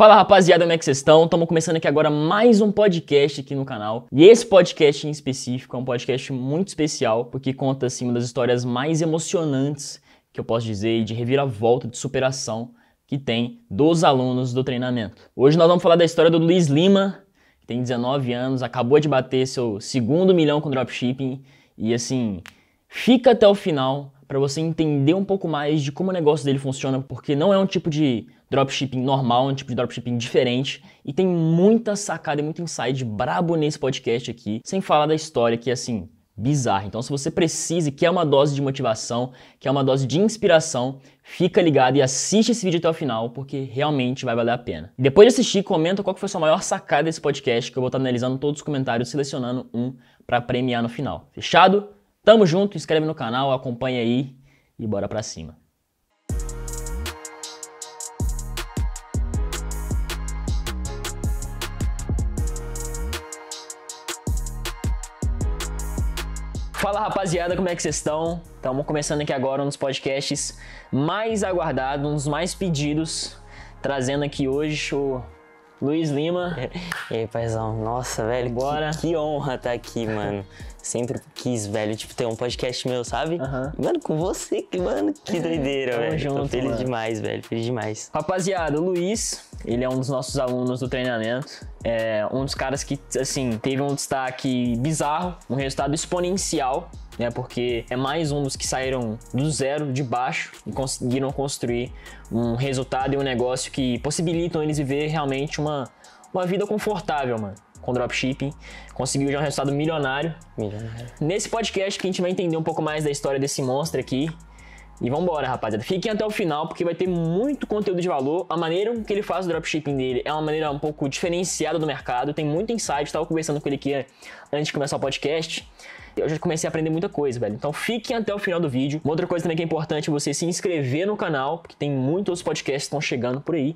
Fala rapaziada, como é que vocês estão? Estamos começando aqui agora mais um podcast aqui no canal. E esse podcast em específico é um podcast muito especial, porque conta assim, uma das histórias mais emocionantes que eu posso dizer, de reviravolta, de superação que tem dos alunos do treinamento. Hoje nós vamos falar da história do Luiz Lima, que tem 19 anos, acabou de bater seu segundo milhão com dropshipping e assim, fica até o final para você entender um pouco mais de como o negócio dele funciona, porque não é um tipo de dropshipping normal, é um tipo de dropshipping diferente, e tem muita sacada e muito insight brabo nesse podcast aqui, sem falar da história que é assim, bizarra. Então, se você precisa e quer uma dose de motivação, quer uma dose de inspiração, fica ligado e assiste esse vídeo até o final, porque realmente vai valer a pena. E depois de assistir, comenta qual foi a sua maior sacada desse podcast, que eu vou estar analisando todos os comentários, selecionando um para premiar no final. Fechado? Tamo junto, inscreve no canal, acompanha aí e bora pra cima. Fala rapaziada, como é que vocês estão? Estamos começando aqui agora um dos podcasts mais aguardados, um dos mais pedidos, trazendo aqui hoje o Luiz Lima. E aí, paizão, nossa, velho, Bora. Que, que honra estar tá aqui, mano sempre quis, velho, tipo, ter um podcast meu, sabe? Uhum. Mano, com você, mano, que doideira, velho. Junto, Tô feliz mano. demais, velho, feliz demais. Rapaziada, o Luiz, ele é um dos nossos alunos do treinamento. É um dos caras que, assim, teve um destaque bizarro, um resultado exponencial né? Porque é mais um dos que saíram do zero, de baixo, e conseguiram construir um resultado e um negócio que possibilitam eles viver realmente uma, uma vida confortável, mano com dropshipping, conseguiu já um resultado milionário. milionário. Nesse podcast que a gente vai entender um pouco mais da história desse monstro aqui. E vambora, rapaziada. Fiquem até o final porque vai ter muito conteúdo de valor. A maneira que ele faz o dropshipping dele é uma maneira um pouco diferenciada do mercado, tem muito insight. Estava conversando com ele aqui é, antes de começar o podcast eu já comecei a aprender muita coisa, velho. Então fiquem até o final do vídeo. Uma outra coisa também que é importante é você se inscrever no canal, porque tem muitos podcasts que estão chegando por aí.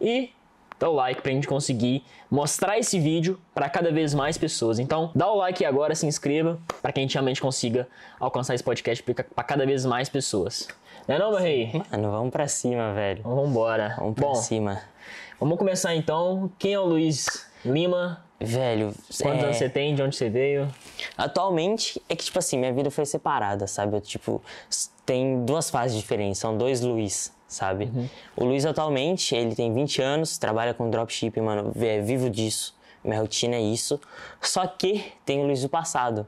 E dá o like pra gente conseguir mostrar esse vídeo para cada vez mais pessoas. Então, dá o like agora, se inscreva para que a gente realmente consiga alcançar esse podcast para cada vez mais pessoas. Não é não, meu rei? Mano, vamos pra cima, velho. Então, vamos embora. Vamos pra Bom, cima. Vamos começar então. Quem é o Luiz Lima? Velho, quantos é... anos você tem? De onde você veio? Atualmente é que, tipo assim, minha vida foi separada, sabe? Eu, tipo, tem duas fases diferentes, são dois Luiz sabe? Uhum. O Luiz atualmente, ele tem 20 anos, trabalha com dropship mano, é vivo disso. Minha rotina é isso. Só que tem o Luiz do passado.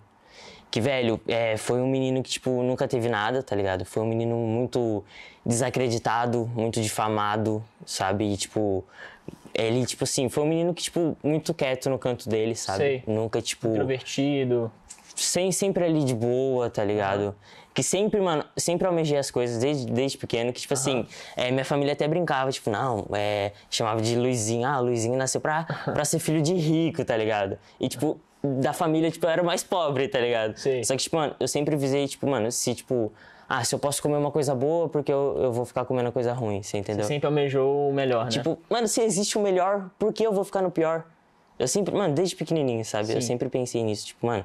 Que, velho, é, foi um menino que, tipo, nunca teve nada, tá ligado? Foi um menino muito desacreditado, muito difamado, sabe? E, tipo, ele, tipo assim, foi um menino que, tipo, muito quieto no canto dele, sabe? Sei. Nunca, tipo. Introvertido. Sem, sempre ali de boa, tá ligado? que sempre, mano, sempre almejei as coisas desde, desde pequeno, que, tipo uhum. assim, é, minha família até brincava, tipo, não, é, chamava de Luizinho, ah, Luizinho nasceu pra, pra ser filho de rico, tá ligado? E, tipo, da família, tipo, eu era mais pobre, tá ligado? Sim. Só que, tipo, mano, eu sempre visei, tipo, mano, se, tipo, ah, se eu posso comer uma coisa boa, porque eu, eu vou ficar comendo coisa ruim, você entendeu? Você sempre almejou o melhor, né? Tipo, mano, se existe o melhor, por que eu vou ficar no pior? Eu sempre, mano, desde pequenininho, sabe? Sim. Eu sempre pensei nisso, tipo, mano,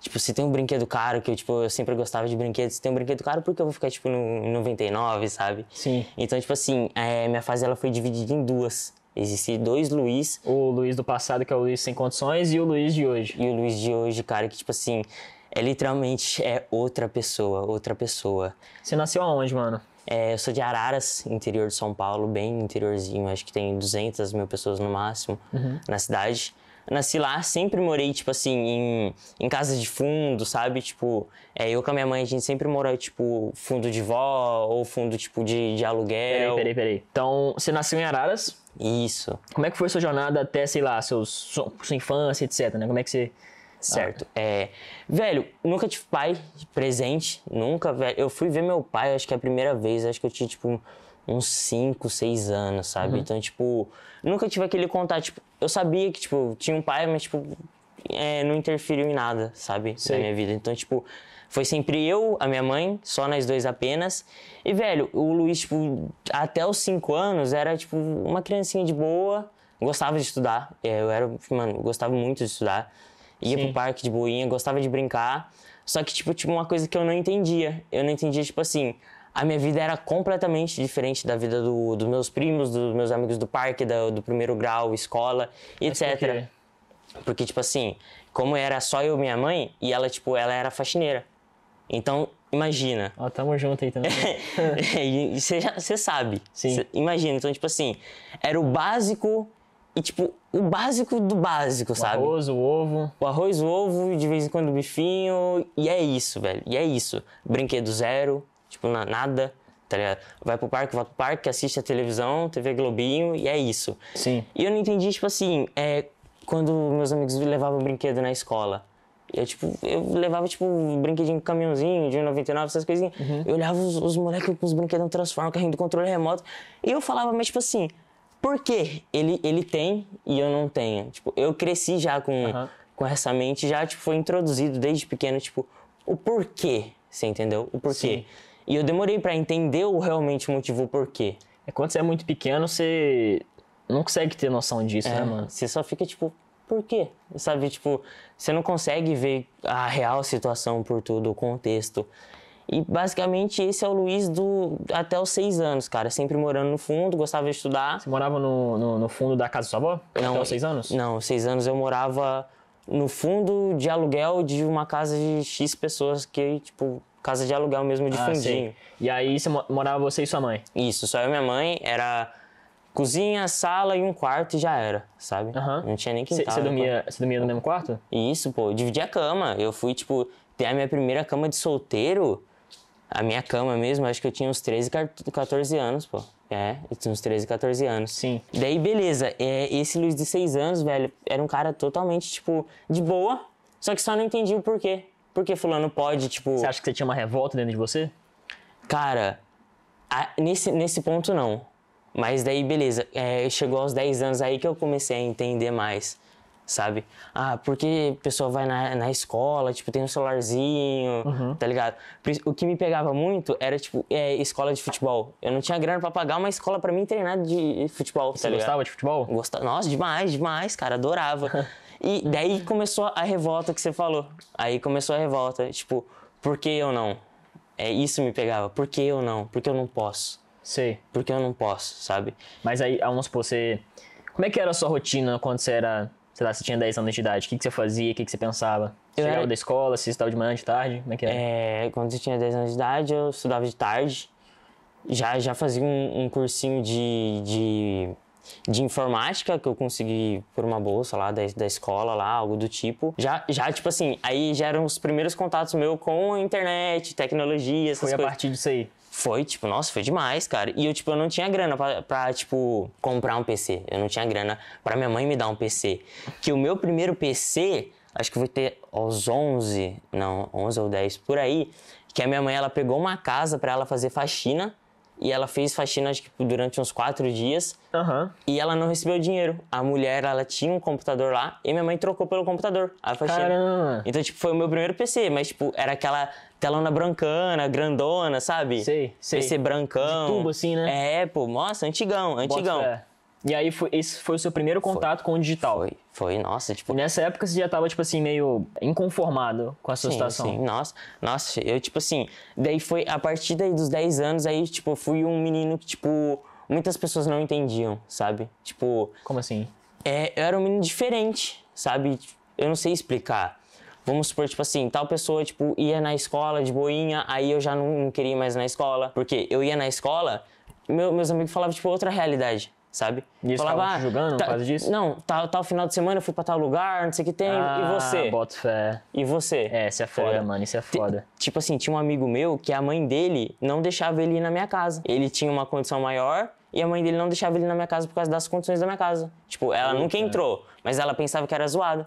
Tipo, se tem um brinquedo caro, que eu, tipo, eu sempre gostava de brinquedos, se tem um brinquedo caro, porque eu vou ficar, tipo, no 99, sabe? Sim. Então, tipo assim, é, minha fase ela foi dividida em duas. Existem dois Luiz. O Luiz do passado, que é o Luiz sem condições, e o Luiz de hoje. E o Luiz de hoje, cara, que, tipo assim, é literalmente é outra pessoa, outra pessoa. Você nasceu aonde, mano? É, eu sou de Araras, interior de São Paulo, bem interiorzinho, acho que tem 200 mil pessoas no máximo uhum. na cidade nasci lá, sempre morei, tipo assim, em, em casa de fundo, sabe? Tipo, é, eu com a minha mãe, a gente sempre morou, tipo, fundo de vó ou fundo, tipo, de, de aluguel. Peraí, peraí, peraí. Então, você nasceu em Araras? Isso. Como é que foi sua jornada até, sei lá, seus, sua infância, etc, né? Como é que você... Certo. Ah. É, velho, nunca tive pai presente, nunca, velho. Eu fui ver meu pai, acho que é a primeira vez, acho que eu tinha, tipo, uns 5, 6 anos, sabe? Uhum. Então, tipo, nunca tive aquele contato. Tipo, eu sabia que, tipo, tinha um pai, mas, tipo, é, não interferiu em nada, sabe? Sim. Na minha vida. Então, tipo, foi sempre eu, a minha mãe, só nós dois apenas. E, velho, o Luiz, tipo, até os cinco anos era, tipo, uma criancinha de boa. Gostava de estudar. É, eu era, mano, gostava muito de estudar. Ia Sim. pro parque de boinha, gostava de brincar. Só que, tipo, tipo, uma coisa que eu não entendia. Eu não entendia, tipo assim, a minha vida era completamente diferente da vida do, dos meus primos, dos meus amigos do parque, da, do primeiro grau, escola, etc. Porque... porque, tipo assim, como era só eu e minha mãe, e ela, tipo, ela era faxineira. Então, imagina. Ó, tamo junto aí também. Você sabe. Sim. Cê, imagina. Então, tipo assim, era o básico e, tipo, o básico do básico, o sabe? O arroz, o ovo. O arroz, o ovo, de vez em quando o bifinho. E é isso, velho. E é isso. Brinquedo zero, Tipo, na, nada, tá ligado? Vai pro parque, vai pro parque, assiste a televisão, TV Globinho e é isso. Sim. E eu não entendi, tipo assim, é, quando meus amigos levavam brinquedo na escola. Eu, tipo, eu levava, tipo, um brinquedinho, caminhãozinho de 1,99, essas coisinhas. Uhum. Eu olhava os, os moleques com os brinquedos transformam, carrinho do controle remoto. E eu falava, mas, tipo assim, por que ele, ele tem e eu não tenho? Tipo, eu cresci já com, uhum. com essa mente, já, tipo, foi introduzido desde pequeno, tipo, o porquê, você entendeu? O porquê. Sim. E eu demorei para entender o realmente motivo por quê. É quando você é muito pequeno, você não consegue ter noção disso, é, né, mano? Você só fica tipo, por quê? Sabe, tipo, você não consegue ver a real situação por tudo, o contexto. E basicamente esse é o Luiz do até os seis anos, cara. Sempre morando no fundo, gostava de estudar. Você morava no, no, no fundo da casa da sua avó? Não, até os seis anos? Não, seis anos eu morava no fundo de aluguel de uma casa de X pessoas que, tipo, casa de aluguel mesmo de ah, fundinho. Sim. E aí você morava você e sua mãe? Isso, só eu e minha mãe, era cozinha, sala e um quarto e já era, sabe? Uhum. Não tinha nem quintal. Você dormia, dormia no mesmo quarto? Isso, pô, eu dividia a cama. Eu fui, tipo, ter a minha primeira cama de solteiro, a minha cama mesmo, acho que eu tinha uns 13, 14 anos, pô. É, eu tinha uns 13, 14 anos. Sim. Daí, beleza, é, esse Luiz de 6 anos, velho, era um cara totalmente, tipo, de boa, só que só não entendi o porquê porque fulano pode, tipo. Você acha que você tinha uma revolta dentro de você? Cara, a, nesse, nesse ponto não. Mas daí, beleza, é, chegou aos 10 anos aí que eu comecei a entender mais, sabe? Ah, porque a pessoa vai na, na escola, tipo, tem um celularzinho, uhum. tá ligado? O que me pegava muito era, tipo, é, escola de futebol. Eu não tinha grana para pagar uma escola para mim treinar de futebol, Você tá gostava de futebol? Gostava, nossa, demais, demais, cara, adorava. E daí começou a revolta que você falou. Aí começou a revolta, tipo, por que eu não? É isso me pegava. Por que eu não? Por que eu não posso? Sei. Por que eu não posso, sabe? Mas aí, vamos supor, você como é que era a sua rotina quando você era, sei lá, você tinha 10 anos de idade? O que, que você fazia? O que, que você pensava? Você era... da escola, você estudava de manhã, de tarde? Como é que era? É, quando eu tinha 10 anos de idade, eu estudava de tarde. Já, já fazia um, um cursinho de, de de informática que eu consegui por uma bolsa lá da, da escola lá, algo do tipo. Já, já, tipo assim, aí já eram os primeiros contatos meu com a internet, tecnologia, essas Foi coisas. a partir disso aí? Foi, tipo, nossa, foi demais, cara. E eu, tipo, eu não tinha grana pra, tipo, comprar um PC. Eu não tinha grana pra minha mãe me dar um PC. Que o meu primeiro PC, acho que vai vou ter aos 11, não, 11 ou 10, por aí, que a minha mãe, ela pegou uma casa pra ela fazer faxina e ela fez faxina acho que durante uns quatro dias uhum. e ela não recebeu dinheiro. A mulher, ela tinha um computador lá e minha mãe trocou pelo computador a faxina. Caramba. Então, tipo, foi o meu primeiro PC, mas, tipo, era aquela telona brancana, grandona, sabe? Sei, sei. PC brancão. De tubo, assim, né? É, pô, nossa, antigão, antigão. Bota, é. E aí foi, esse foi o seu primeiro contato foi, com o digital. Foi, foi, nossa, tipo. E nessa época você já tava, tipo assim, meio inconformado com a sua sim, situação. Sim, nossa, nossa, eu, tipo assim, daí foi a partir daí dos 10 anos, aí, tipo, fui um menino que, tipo, muitas pessoas não entendiam, sabe? Tipo. Como assim? É, eu era um menino diferente, sabe? Eu não sei explicar. Vamos supor, tipo assim, tal pessoa, tipo, ia na escola de boinha, aí eu já não, não queria ir mais na escola. Porque eu ia na escola, meu, meus amigos falavam, tipo, outra realidade sabe? E Falava, ah, julgando tá, por disso? Não, tal, tal final de semana eu fui pra tal lugar, não sei o que tem, ah, e você? boto fé. E você? É, isso é foda, é. mano, isso é foda. T tipo assim, tinha um amigo meu que a mãe dele não deixava ele ir na minha casa. Ele tinha uma condição maior e a mãe dele não deixava ele ir na minha casa por causa das condições da minha casa. Tipo, ela Eita. nunca entrou, mas ela pensava que era zoado.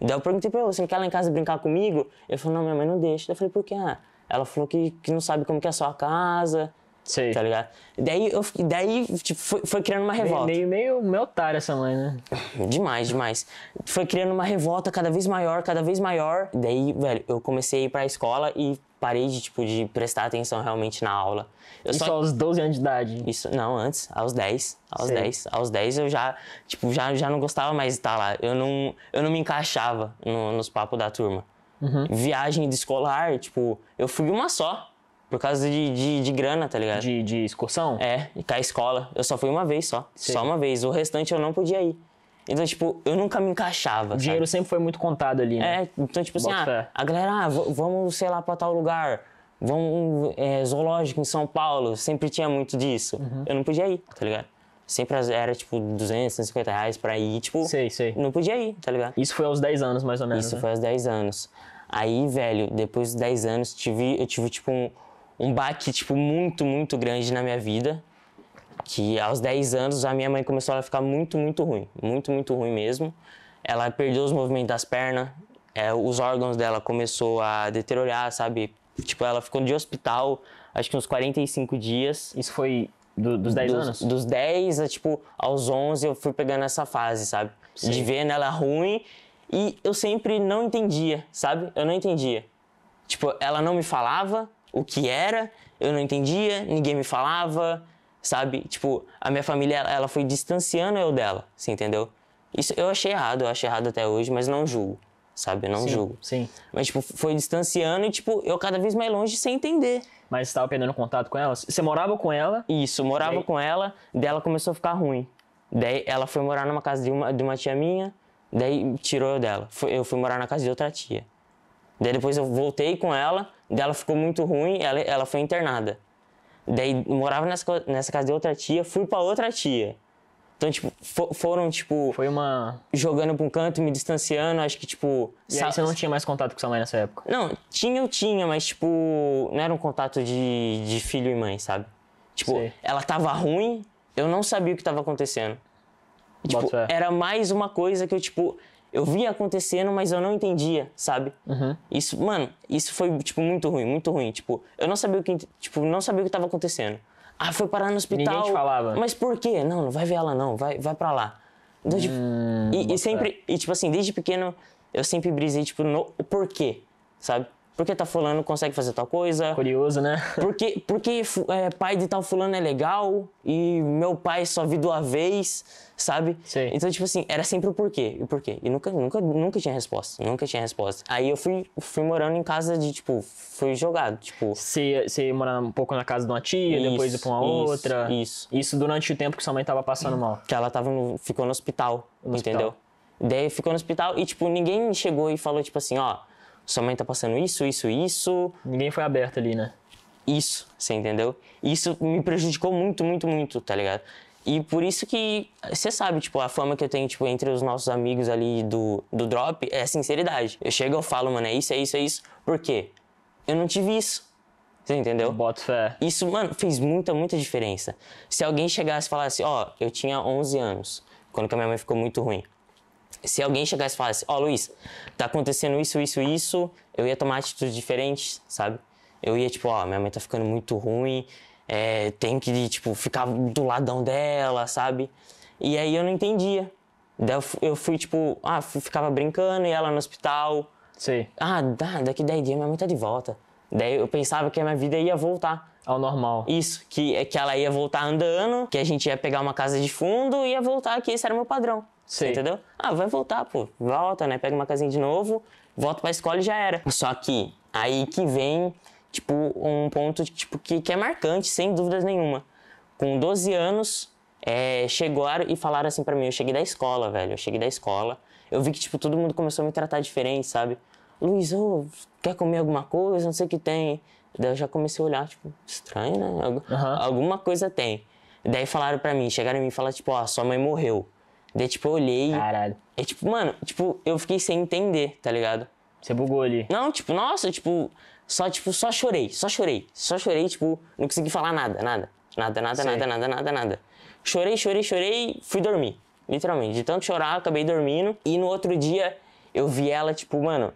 Daí eu perguntei pra ela, você não quer lá em casa brincar comigo? Ele falou, não, minha mãe não deixa. Daí eu falei, por quê? Ah, ela falou que, que não sabe como que é a sua casa, Sei. Tá ligado? Daí, eu, daí tipo, foi, foi criando uma revolta. Meio, meio, meio otário é essa mãe, né? Demais, demais. Foi criando uma revolta cada vez maior, cada vez maior. Daí, velho, eu comecei a ir pra escola e parei de, tipo, de prestar atenção realmente na aula. Eu Isso só... aos 12 anos de idade? Isso, não, antes, aos 10, aos Sei. 10. Aos 10 eu já, tipo, já, já não gostava mais de estar tá lá. Eu não, eu não me encaixava no, nos papos da turma. Uhum. Viagem de escolar, tipo, eu fui uma só por causa de, de, de grana, tá ligado? De, de excursão? É, e cair a escola. Eu só fui uma vez só. Sim. Só uma vez. O restante eu não podia ir. Então, tipo, eu nunca me encaixava. O dinheiro sabe? sempre foi muito contado ali, né? É, então, tipo assim, ah, a galera, ah, vamos, sei lá, pra tal lugar. Vamos, é, zoológico em São Paulo. Sempre tinha muito disso. Uhum. Eu não podia ir, tá ligado? Sempre era, tipo, 200, 150 reais pra ir, tipo... Sei, sei. Não podia ir, tá ligado? Isso foi aos 10 anos, mais ou menos, Isso né? foi aos 10 anos. Aí, velho, depois dos 10 anos, tive, eu tive, tipo, um um baque, tipo, muito, muito grande na minha vida. Que aos 10 anos a minha mãe começou a ficar muito, muito ruim. Muito, muito ruim mesmo. Ela perdeu os movimentos das pernas, é, os órgãos dela começou a deteriorar, sabe? Tipo, ela ficou de hospital, acho que uns 45 dias. Isso foi do, dos 10 dos, anos? Dos 10 a, tipo, aos 11 eu fui pegando essa fase, sabe? Sim. De ver nela ruim. E eu sempre não entendia, sabe? Eu não entendia. Tipo, ela não me falava, o que era, eu não entendia, ninguém me falava, sabe? Tipo, a minha família, ela foi distanciando eu dela, você assim, entendeu? Isso eu achei errado, eu achei errado até hoje, mas não julgo, sabe? Eu não sim, julgo. Sim. Mas, tipo, foi distanciando e, tipo, eu cada vez mais longe sem entender. Mas estava perdendo contato com ela? Você morava com ela? Isso, morava com ela, dela começou a ficar ruim. Daí ela foi morar numa casa de uma, de uma tia minha, daí tirou eu dela. Eu fui morar na casa de outra tia. Daí depois eu voltei com ela, dela ficou muito ruim, ela, ela foi internada. Daí morava nessa, nessa casa de outra tia, fui para outra tia. Então, tipo, for, foram, tipo. Foi uma. Jogando pra um canto, me distanciando, acho que, tipo. E sa... aí você não tinha mais contato com sua mãe nessa época? Não, tinha, eu tinha, mas, tipo, não era um contato de, de filho e mãe, sabe? Tipo, Sei. ela tava ruim, eu não sabia o que tava acontecendo. Tipo, era mais uma coisa que eu, tipo, eu via acontecendo, mas eu não entendia, sabe? Uhum. Isso, mano, isso foi, tipo, muito ruim, muito ruim. Tipo, eu não sabia o que, tipo, não sabia o que tava acontecendo. Ah, foi parar no hospital. Ninguém te falava. Mas por quê? Não, não vai ver ela não, vai, vai pra lá. Então, tipo, e, e sempre, e tipo assim, desde pequeno, eu sempre brisei, tipo, no porquê, sabe? Por que tá fulano consegue fazer tal coisa? Curioso, né? Porque, porque é, pai de tal fulano é legal e meu pai só vi duas vez, sabe? Sim. Então, tipo assim, era sempre o porquê, o porquê. E nunca, nunca, nunca tinha resposta, nunca tinha resposta. Aí eu fui, fui morando em casa de, tipo, fui jogado, tipo... Você ia morar um pouco na casa de uma tia, isso, depois ir pra uma isso, outra. Isso, isso. durante o tempo que sua mãe tava passando mal. Que ela tava no, ficou no hospital, no entendeu? Hospital. Daí ficou no hospital e, tipo, ninguém chegou e falou, tipo assim, ó sua mãe tá passando isso, isso, isso. Ninguém foi aberto ali, né? Isso, você entendeu? Isso me prejudicou muito, muito, muito, tá ligado? E por isso que você sabe, tipo, a fama que eu tenho, tipo, entre os nossos amigos ali do, do drop é a sinceridade. Eu chego, eu falo, mano, é isso, é isso, é isso. Por quê? Eu não tive isso. Você entendeu? Boto fé. Isso, mano, fez muita, muita diferença. Se alguém chegasse e falasse, ó, oh, eu tinha 11 anos, quando a minha mãe ficou muito ruim se alguém chegasse e falasse, ó oh, Luiz, tá acontecendo isso, isso, isso, eu ia tomar atitudes diferentes, sabe? Eu ia tipo, ó, oh, minha mãe tá ficando muito ruim, é, tem que tipo ficar do ladão dela, sabe? E aí eu não entendia. Daí eu fui tipo, ah, ficava brincando e ela no hospital. Sim. Ah, daqui 10 dias minha mãe tá de volta. Daí eu pensava que a minha vida ia voltar. Ao normal. Isso, que, que ela ia voltar andando, que a gente ia pegar uma casa de fundo e ia voltar, que esse era o meu padrão. Sim. Entendeu? Ah, vai voltar, pô. Volta, né? Pega uma casinha de novo, volta pra escola e já era. Só que aí que vem, tipo, um ponto tipo, que, que é marcante, sem dúvidas nenhuma. Com 12 anos, é, chegaram e falaram assim para mim, eu cheguei da escola, velho, eu cheguei da escola. Eu vi que, tipo, todo mundo começou a me tratar diferente, sabe? Luiz, oh, quer comer alguma coisa? Não sei o que tem. Daí eu já comecei a olhar, tipo, estranho, né? uhum. Alguma coisa tem. Daí falaram para mim, chegaram em mim e falaram, tipo, ó, oh, sua mãe morreu. Daí, tipo, eu olhei. Caralho. E, é, tipo, mano, tipo, eu fiquei sem entender, tá ligado? Você bugou ali. Não, tipo, nossa, tipo, só, tipo, só chorei, só chorei, só chorei, tipo, não consegui falar nada, nada, nada, nada, Sei. nada, nada, nada, nada. Chorei, chorei, chorei, fui dormir, literalmente. De tanto chorar, acabei dormindo. E no outro dia, eu vi ela, tipo, mano,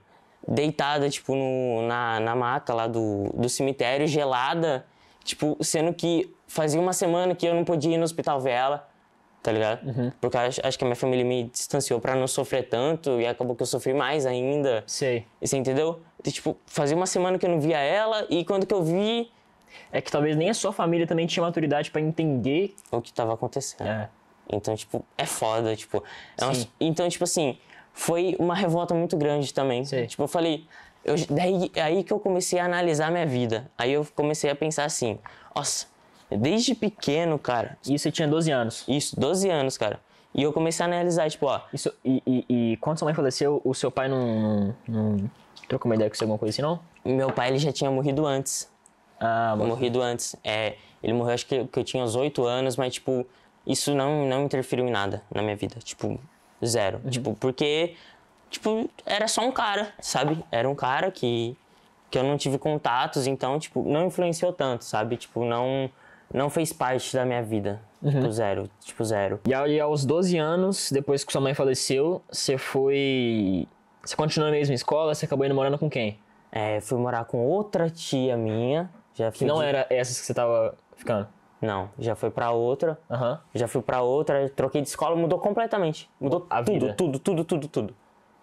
deitada, tipo, no, na, na maca lá do, do cemitério, gelada, tipo, sendo que fazia uma semana que eu não podia ir no hospital ver ela tá ligado? Uhum. Porque acho, acho que a minha família me distanciou para não sofrer tanto e acabou que eu sofri mais ainda. Sei. Você entendeu? E, tipo, fazia uma semana que eu não via ela e quando que eu vi. É que talvez nem a sua família também tinha maturidade para entender o que tava acontecendo. É. Então, tipo, é foda, tipo. É uma... Então, tipo assim, foi uma revolta muito grande também. Sei. Tipo, eu falei. Eu... Daí aí que eu comecei a analisar minha vida. Aí eu comecei a pensar assim, nossa Desde pequeno, cara. Isso você tinha 12 anos? Isso, 12 anos, cara. E eu comecei a analisar, tipo, ó. Isso, e, e, e quando sua mãe faleceu, o seu pai não, não trocou uma ideia com você, alguma coisa assim, não? Meu pai, ele já tinha morrido antes. Ah, bom. Morrido antes. É, ele morreu, acho que, que eu tinha uns 8 anos, mas, tipo, isso não, não interferiu em nada na minha vida. Tipo, zero. Uhum. Tipo, porque, tipo, era só um cara, sabe? Era um cara que, que eu não tive contatos, então, tipo, não influenciou tanto, sabe? Tipo, não não fez parte da minha vida. Uhum. Tipo, zero. Tipo, zero. E aí, aos 12 anos, depois que sua mãe faleceu, você foi. Você continuou na mesma escola? Você acabou indo morando com quem? É, fui morar com outra tia minha. Já que não de... era essas que você tava ficando? Não, já fui pra outra. Uhum. Já fui pra outra, troquei de escola, mudou completamente. Mudou A tudo, vida. tudo, tudo, tudo, tudo.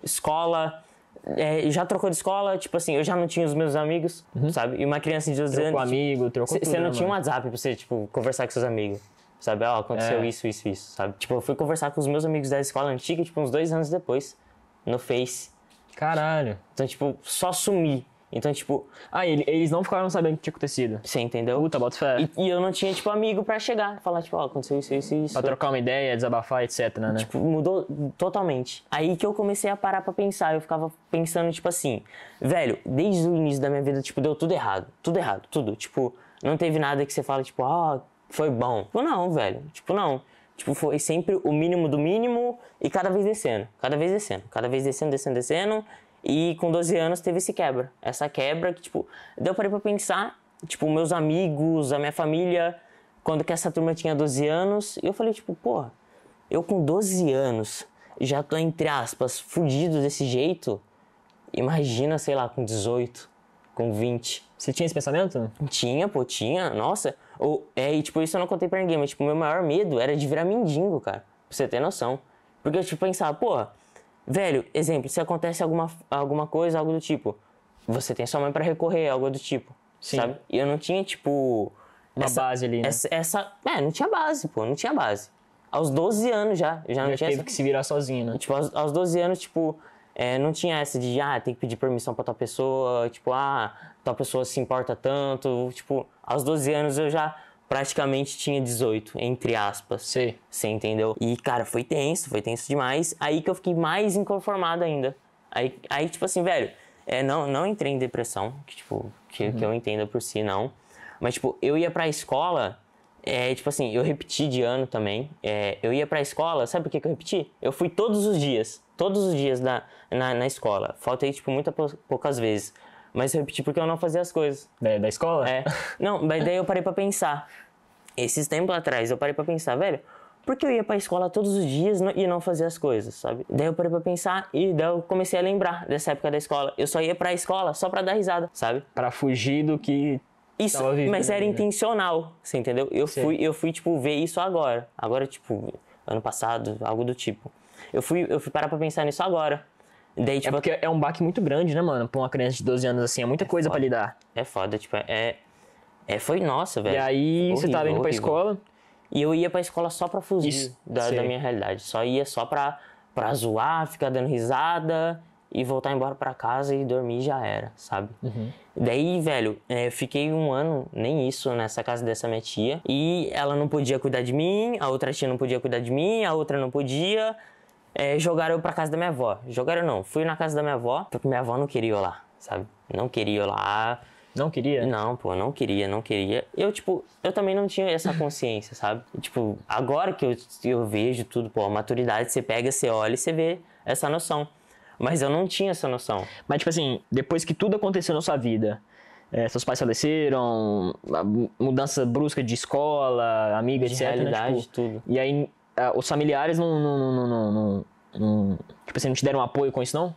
Escola, é, já trocou de escola, tipo assim, eu já não tinha os meus amigos, uhum. sabe? E uma criança de 12 trocou anos. Trocou amigo, trocou Você não né, tinha um WhatsApp pra você, tipo, conversar com seus amigos. Sabe, ó, oh, aconteceu é. isso, isso, isso, sabe? Tipo, eu fui conversar com os meus amigos da escola antiga, tipo, uns dois anos depois, no Face. Caralho. Então, tipo, só sumi, então, tipo, ah, ele, eles não ficaram sabendo o que tinha acontecido. Sim, entendeu? Puta, bota fé. E, e, eu não tinha, tipo, amigo pra chegar, falar, tipo, ó, oh, aconteceu isso, isso, isso. Pra trocar uma ideia, desabafar, etc, né? Tipo, mudou totalmente. Aí que eu comecei a parar pra pensar. Eu ficava pensando, tipo assim, velho, desde o início da minha vida, tipo, deu tudo errado. Tudo errado, tudo. Tipo, não teve nada que você fala, tipo, ó, oh, foi bom. Tipo, não, velho. Tipo, não. Tipo, foi sempre o mínimo do mínimo e cada vez descendo, cada vez descendo, cada vez descendo, descendo, descendo. E com 12 anos teve esse quebra. Essa quebra que, tipo, deu ir pra pensar, tipo, meus amigos, a minha família, quando que essa turma tinha 12 anos, e eu falei, tipo, porra, eu com 12 anos já tô, entre aspas, fudido desse jeito. Imagina, sei lá, com 18, com 20. Você tinha esse pensamento? Tinha, pô, tinha. Nossa. Ou, é, e, tipo, isso eu não contei pra ninguém, mas, tipo, meu maior medo era de virar mendigo, cara. Pra você ter noção. Porque eu, tipo, pensava, porra Velho, exemplo, se acontece alguma, alguma coisa, algo do tipo, você tem sua mãe para recorrer, algo do tipo. Sim. Sabe? E eu não tinha, tipo. Uma essa, base ali, né? Essa, essa. É, não tinha base, pô, não tinha base. Aos 12 anos já, já não já tinha. teve essa... que se virar sozinho, né? Tipo, aos, aos 12 anos, tipo, é, não tinha essa de, ah, tem que pedir permissão pra tal pessoa, tipo, ah, tal pessoa se importa tanto. Tipo, aos 12 anos eu já praticamente tinha 18, entre aspas. Sim. Você entendeu? E, cara, foi tenso, foi tenso demais. Aí que eu fiquei mais inconformado ainda. Aí, aí tipo assim, velho, é, não, não entrei em depressão, que, tipo, que, uhum. que eu uhum. entenda por si, não. Mas, tipo, eu ia pra escola, é, tipo assim, eu repeti de ano também. É, eu ia pra escola, sabe por que, que eu repeti? Eu fui todos os dias, todos os dias na, na, na escola. Faltei, tipo, muitas poucas vezes. Mas repetir repeti porque eu não fazia as coisas. Da, da escola? É. Não, mas daí eu parei para pensar. Esses tempos atrás, eu parei para pensar, velho, por que eu ia pra escola todos os dias e não fazia as coisas, sabe? Daí eu parei pra pensar e daí eu comecei a lembrar dessa época da escola. Eu só ia pra escola só pra dar risada, sabe? Pra fugir do que isso, mas era né? intencional, você entendeu? Eu Sim. fui, eu fui tipo ver isso agora. Agora tipo ano passado, algo do tipo. Eu fui, eu fui parar para pensar nisso agora. Daí, tipo, é porque é um baque muito grande, né, mano? Pra uma criança de 12 anos, assim, é muita é coisa para pra lidar. É foda, tipo, é... é foi nossa, velho. E aí, horrível, você tava indo pra horrível. escola... E eu ia pra escola só pra fugir da, da, minha realidade. Só ia só pra, pra zoar, ficar dando risada e voltar embora pra casa e dormir já era, sabe? Uhum. Daí, velho, é, fiquei um ano, nem isso, nessa casa dessa minha tia. E ela não podia cuidar de mim, a outra tia não podia cuidar de mim, a outra não podia é, jogaram eu pra casa da minha avó. Jogaram não, fui na casa da minha avó, porque minha avó não queria ir lá, sabe? Não queria ir lá. Não queria? Não, pô, não queria, não queria. Eu, tipo, eu também não tinha essa consciência, sabe? E, tipo, agora que eu, eu vejo tudo, pô, a maturidade, você pega, você olha e você vê essa noção. Mas eu não tinha essa noção. Mas, tipo assim, depois que tudo aconteceu na sua vida, é, seus pais faleceram, mudança brusca de escola, amiga, de etc. Realidade, né? tipo, tudo. E aí, ah, os familiares não, não, não, não, Tipo assim, não te deram apoio com isso, não?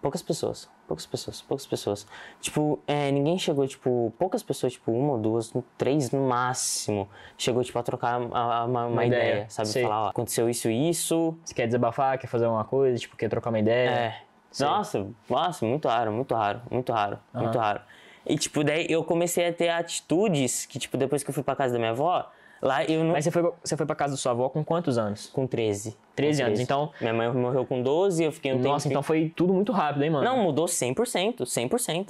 Poucas pessoas. Poucas pessoas, poucas pessoas. Tipo, é, ninguém chegou, tipo, poucas pessoas, tipo, uma, duas, três no máximo, chegou, tipo, a trocar uma, uma, uma ideia, ideia, sabe? Falar, ó, aconteceu isso e isso. Você quer desabafar, quer fazer alguma coisa, tipo, quer trocar uma ideia? É. Nossa, nossa, muito raro, muito raro, muito raro, uhum. muito raro. E, tipo, daí eu comecei a ter atitudes que, tipo, depois que eu fui pra casa da minha avó, Lá eu não... Mas você foi, você foi pra casa da sua avó com quantos anos? Com 13. 13 anos, então... Minha mãe morreu com 12, eu fiquei um Nossa, tempo... então foi tudo muito rápido, hein, mano? Não, mudou 100%, 100%,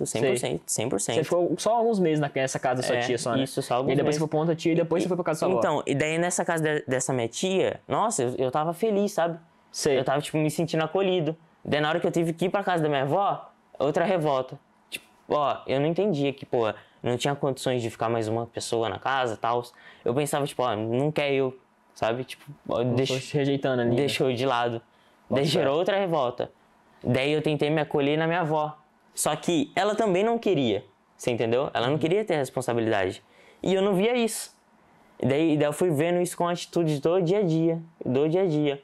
100%, Sei. 100%. Você ficou só alguns meses nessa casa da sua é, tia só, né? isso, só alguns E depois meses. você foi pra outra tia e depois e, você foi pra casa da sua então, avó. Então, e daí nessa casa de, dessa minha tia, nossa, eu, eu tava feliz, sabe? Sei. Eu tava, tipo, me sentindo acolhido. Daí na hora que eu tive que ir pra casa da minha avó, outra revolta. Tipo, ó, eu não entendia que, pô não tinha condições de ficar mais uma pessoa na casa e tal. Eu pensava, tipo, ó, não quer eu, sabe? Tipo, ó, rejeitando ali. Né? Deixou de lado. Daí gerou outra revolta. Daí eu tentei me acolher na minha avó. Só que ela também não queria, você entendeu? Ela não uhum. queria ter responsabilidade. E eu não via isso. Daí, daí eu fui vendo isso com atitude do dia a dia, do dia a dia.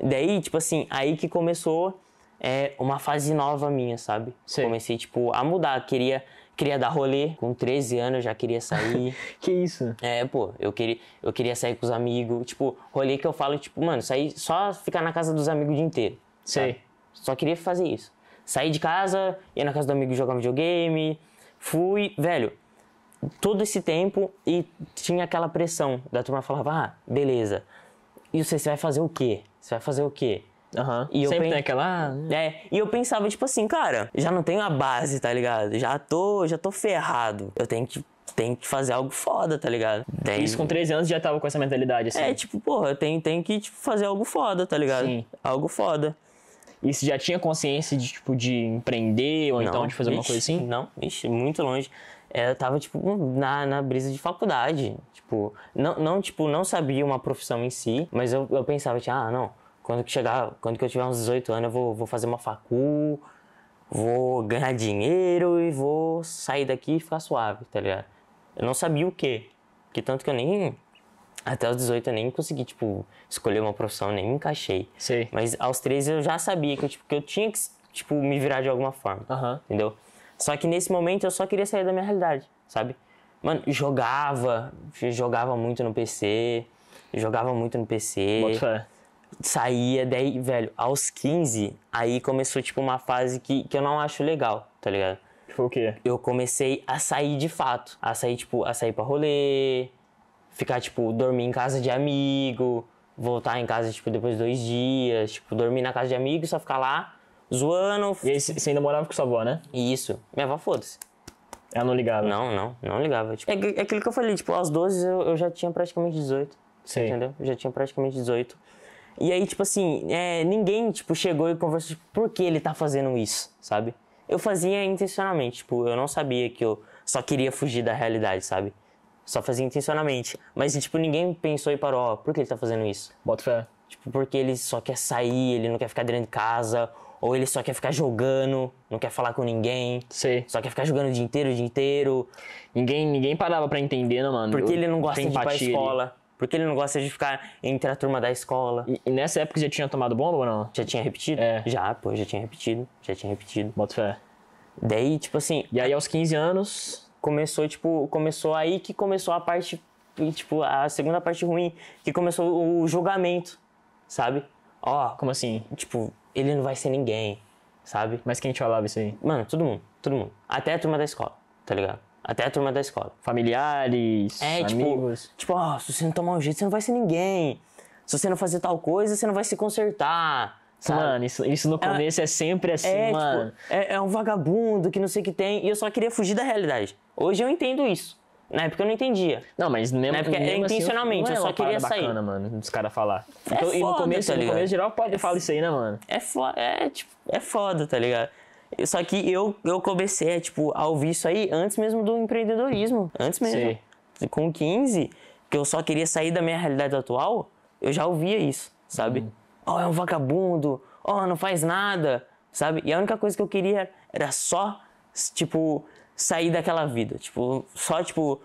Daí, tipo assim, aí que começou é, uma fase nova minha, sabe? Sim. Comecei, tipo, a mudar. Queria Queria dar rolê. Com 13 anos eu já queria sair. que isso? É, pô, eu queria, eu queria sair com os amigos. Tipo, rolê que eu falo, tipo, mano, sair só ficar na casa dos amigos o dia inteiro. Sei. Sabe? Só queria fazer isso. Saí de casa, ia na casa do amigo jogar videogame. Fui, velho, todo esse tempo e tinha aquela pressão da turma falava: "Ah, beleza. E você, você vai fazer o quê? Você vai fazer o quê? Uhum. E Sempre pen... tem aquela. Ah, né? É. E eu pensava, tipo assim, cara, já não tenho a base, tá ligado? Já tô, já tô ferrado. Eu tenho que tem que fazer algo foda, tá ligado? Tem... Isso com 13 anos já tava com essa mentalidade, assim. É, tipo, porra, eu tenho, tenho que tipo, fazer algo foda, tá ligado? Sim. Algo foda. E você já tinha consciência de, tipo, de empreender ou então não, então de fazer ixi, alguma coisa assim? Não, ixi, muito longe. É, eu tava, tipo, na, na brisa de faculdade. Tipo, não, não, tipo, não sabia uma profissão em si, mas eu, eu pensava, tipo, ah, não, quando que chegar, quando que eu tiver uns 18 anos, eu vou, vou fazer uma facu, vou ganhar dinheiro e vou sair daqui e ficar suave, tá ligado? Eu não sabia o quê. Que tanto que eu nem até os 18 eu nem consegui, tipo, escolher uma profissão, nem me encaixei. Sei. Mas aos 13 eu já sabia que, tipo, que eu tinha que, tipo, me virar de alguma forma. Uhum. Entendeu? Só que nesse momento eu só queria sair da minha realidade, sabe? Mano, jogava, jogava muito no PC, jogava muito no PC. Bota fé saía, daí, velho, aos 15, aí começou, tipo, uma fase que, que eu não acho legal, tá ligado? Tipo o quê? Eu comecei a sair de fato. A sair, tipo, a sair pra rolê, ficar, tipo, dormir em casa de amigo, voltar em casa, tipo, depois de dois dias, tipo, dormir na casa de amigo, e só ficar lá, zoando. E aí você ainda morava com sua avó, né? Isso. Minha avó, foda-se. Ela não ligava? Não, não, não ligava. Tipo, é, é aquilo que eu falei, tipo, aos 12 eu, eu já tinha praticamente 18. Você entendeu? Eu já tinha praticamente 18. E aí, tipo assim, é, ninguém, tipo, chegou e conversou, tipo, por que ele tá fazendo isso, sabe? Eu fazia intencionalmente, tipo, eu não sabia que eu só queria fugir da realidade, sabe? Só fazia intencionalmente. Mas, tipo, ninguém pensou e parou, ó, por que ele tá fazendo isso? Bota fé. Tipo, porque ele só quer sair, ele não quer ficar dentro de casa, ou ele só quer ficar jogando, não quer falar com ninguém. Sim. Só quer ficar jogando o dia inteiro, o dia inteiro. Ninguém, ninguém parava para entender, né, mano? Porque eu, ele não gosta de ir pra escola. Ali. Porque ele não gosta de ficar entre a turma da escola. E, e nessa época já tinha tomado bomba ou não? Já tinha repetido? É. Já, pô, já tinha repetido. Já tinha repetido. Bota fé. Daí, tipo assim. E aí aos 15 anos. Começou, tipo, começou aí que começou a parte tipo, a segunda parte ruim, que começou o julgamento, sabe? Ó, oh, como assim? Tipo, ele não vai ser ninguém, sabe? Mas quem te falava isso aí? Mano, todo mundo, todo mundo. Até a turma da escola, tá ligado? Até a turma da escola. Familiares, é, tipo, amigos. Tipo, tipo oh, se você não tomar um jeito, você não vai ser ninguém. Se você não fazer tal coisa, você não vai se consertar. Sabe? Mano, isso, isso no é, começo é, é sempre assim, é, tipo, mano. Tipo, é, é, um vagabundo que não sei o que tem. E eu só queria fugir da realidade. Hoje eu entendo isso. Na época eu não entendia. Não, mas mesmo, Na época é mesmo assim, é intencionalmente, eu, eu só queria sair. bacana, mano, dos caras falar. É então, foda, e no começo, tá no começo geral pode falar isso aí, né, mano? É foda, é, tipo, é foda, tá ligado? Só que eu, eu comecei, tipo, a ouvir isso aí antes mesmo do empreendedorismo. Antes mesmo. Sim. Com 15, que eu só queria sair da minha realidade atual, eu já ouvia isso, sabe? Hum. Oh, é um vagabundo. Oh, não faz nada, sabe? E a única coisa que eu queria era só, tipo, sair daquela vida. Tipo, só, tipo...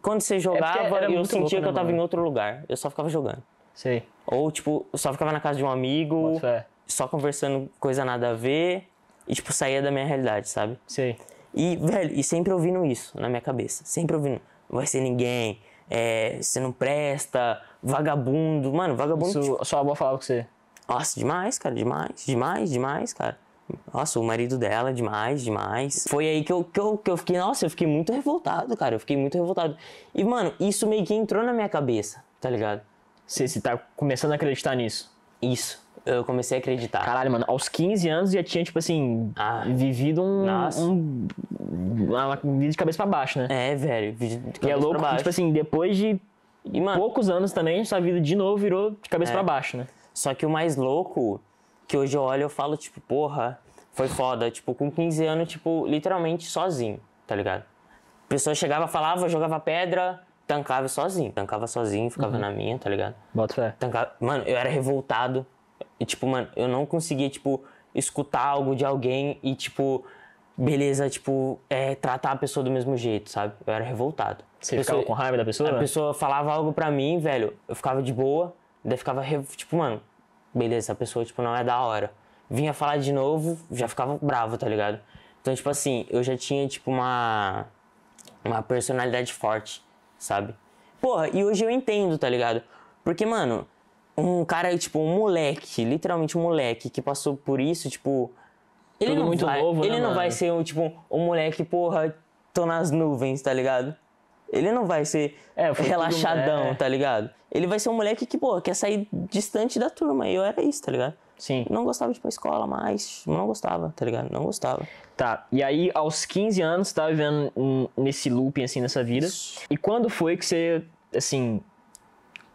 Quando você é jogava, é eu sentia louco, que eu né, tava em outro lugar. Eu só ficava jogando. Sei. Ou, tipo, só ficava na casa de um amigo, só conversando coisa nada a ver e, tipo, saía da minha realidade, sabe? Sim. E, velho, e sempre ouvindo isso na minha cabeça. Sempre ouvindo. Não vai ser ninguém. É, você não presta. Vagabundo. Mano, vagabundo. Isso, tipo... Sua avó falava com você? Nossa, demais, cara. Demais. Demais, demais, cara. Nossa, o marido dela, demais, demais. Foi aí que eu, que eu, que eu fiquei, nossa, eu fiquei muito revoltado, cara. Eu fiquei muito revoltado. E, mano, isso meio que entrou na minha cabeça, tá ligado? você tá começando a acreditar nisso. Isso eu comecei a acreditar. Caralho, mano, aos 15 anos já tinha, tipo assim, ah, vivido um, um, Uma ah, vida de cabeça pra baixo, né? É, velho. e é louco, tipo assim, depois de e, mano, poucos anos também, sua vida de novo virou de cabeça é. pra baixo, né? Só que o mais louco, que hoje eu olho eu falo, tipo, porra, foi foda. Tipo, com 15 anos, tipo, literalmente sozinho, tá ligado? A pessoa chegava, falava, jogava pedra, tancava sozinho. Tancava sozinho, ficava uhum. na minha, tá ligado? Bota fé. Tancava... Mano, eu era revoltado. E, tipo, mano, eu não conseguia, tipo, escutar algo de alguém e, tipo, beleza, tipo, é, tratar a pessoa do mesmo jeito, sabe? Eu era revoltado. Você pessoa, ficava com raiva da pessoa? A né? pessoa falava algo pra mim, velho, eu ficava de boa, daí ficava, tipo, mano, beleza, a pessoa, tipo, não é da hora. Vinha falar de novo, já ficava bravo, tá ligado? Então, tipo assim, eu já tinha, tipo, uma, uma personalidade forte, sabe? Porra, e hoje eu entendo, tá ligado? Porque, mano, um cara, tipo, um moleque, literalmente um moleque que passou por isso, tipo. Ele Tudo não muito vai, novo, Ele né, não mano? vai ser um, tipo, um moleque, porra, tô nas nuvens, tá ligado? Ele não vai ser é, relaxadão, tá ligado? Ele vai ser um moleque que, pô, quer sair distante da turma. E eu era isso, tá ligado? Sim. Não gostava de ir pra escola mais. Não gostava, tá ligado? Não gostava. Tá. E aí, aos 15 anos, você tava vivendo nesse looping, assim, nessa vida. Isso. E quando foi que você, assim,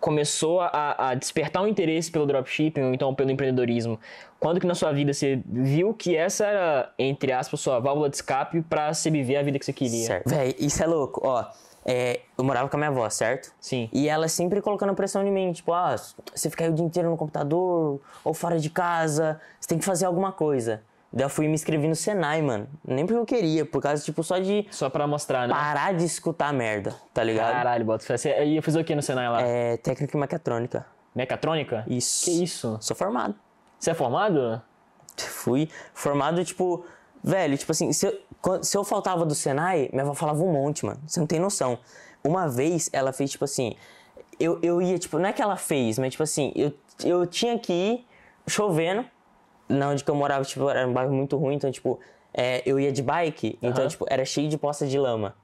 começou a, a despertar um interesse pelo dropshipping ou então pelo empreendedorismo? Quando que na sua vida você viu que essa era, entre aspas, sua válvula de escape para você viver a vida que você queria? Certo. Véi, isso é louco. Ó, é, eu morava com a minha avó, certo? Sim. E ela sempre colocando pressão em mim, tipo, ah, você fica aí o dia inteiro no computador, ou fora de casa, você tem que fazer alguma coisa. Daí eu fui me inscrever no Senai, mano. Nem porque eu queria, por causa, tipo, só de. Só pra mostrar, né? Parar de escutar merda, tá ligado? Caralho, bota fé. E eu fiz o que no Senai lá? É, técnica mecatrônica. Mecatrônica? Isso. Que isso? Sou formado. Você é formado? Fui formado, tipo. Velho, tipo assim, se eu, se eu faltava do Senai, minha avó falava um monte, mano. Você não tem noção. Uma vez ela fez, tipo assim. Eu, eu ia, tipo, não é que ela fez, mas tipo assim, eu, eu tinha que ir chovendo na onde eu morava, tipo, era um bairro muito ruim, então, tipo, é, eu ia de bike, uhum. então, tipo, era cheio de poça de lama.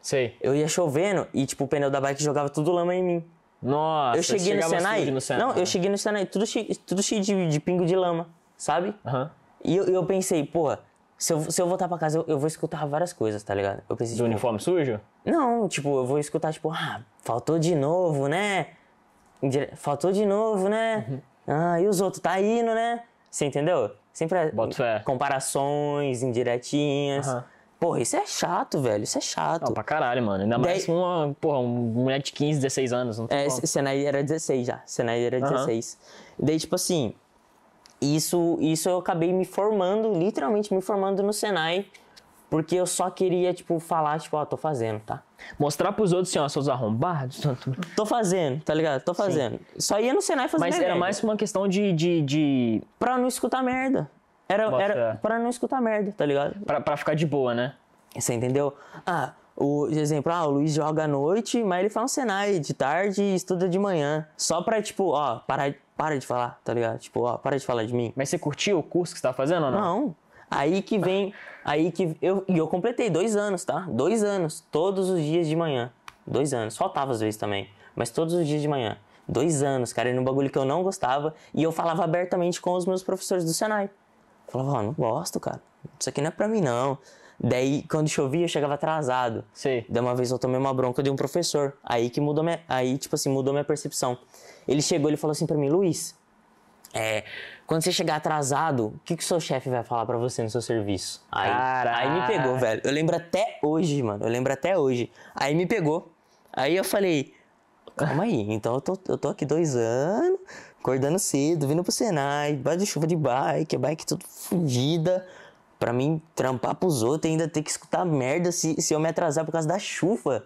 Sei. Eu ia chovendo e, tipo, o pneu da bike jogava tudo lama em mim. Nossa, eu cheguei no Senai, no Senai. Não, eu né? cheguei no Senai, tudo cheio, tudo cheio de, de pingo de lama, sabe? Uhum. E eu, eu pensei, porra, se eu, se eu voltar pra casa, eu, eu, vou escutar várias coisas, tá ligado? Eu pensei, Do tipo, uniforme sujo? Não, tipo, eu vou escutar, tipo, ah, faltou de novo, né? Faltou de novo, né? Uhum. Ah, e os outros, tá indo, né? Você entendeu? Sempre é comparações indiretinhas. Uhum. Porra, isso é chato, velho. Isso é chato. Não, pra caralho, mano. Ainda mais Daí... uma, porra, uma mulher de 15, 16 anos. Não é, Senai era 16 já. Senai era 16. Uhum. Daí, tipo assim, isso, isso eu acabei me formando, literalmente me formando no Senai porque eu só queria, tipo, falar, tipo, ó, oh, tô fazendo, tá? Mostrar pros outros assim, ó, seus arrombados. Tô fazendo, tá ligado? Tô fazendo. Sim. Só ia no Senai fazer Mas era merda. mais uma questão de, de, de... Pra não escutar merda. Era, era pra não escutar merda, tá ligado? Pra, pra ficar de boa, né? Você entendeu? Ah, o exemplo, ah, o Luiz joga à noite, mas ele faz um Senai de tarde e estuda de manhã. Só pra, tipo, ó, parar, para de falar, tá ligado? Tipo, ó, para de falar de mim. Mas você curtiu o curso que você tá fazendo ou não? Não. Aí que vem, aí que eu e eu completei dois anos, tá? Dois anos, todos os dias de manhã, dois anos. Faltava às vezes também, mas todos os dias de manhã, dois anos, cara, era um bagulho que eu não gostava e eu falava abertamente com os meus professores do Senai. falava, oh, não gosto, cara, isso aqui não é para mim não. Daí, quando chovia, eu chegava atrasado. Sim. Daí uma vez eu tomei uma bronca de um professor. Aí que mudou minha, aí tipo assim, mudou minha percepção. Ele chegou, ele falou assim para mim, Luiz, é, quando você chegar atrasado, o que, que o seu chefe vai falar para você no seu serviço? Aí, aí me pegou, velho. Eu lembro até hoje, mano. Eu lembro até hoje. Aí me pegou. Aí eu falei, calma aí, então eu tô, eu tô aqui dois anos, acordando cedo, vindo pro Senai, baixo de chuva de bike, a bike tudo fodida. Pra mim, trampar pros outros e ainda ter que escutar merda se, se eu me atrasar por causa da chuva.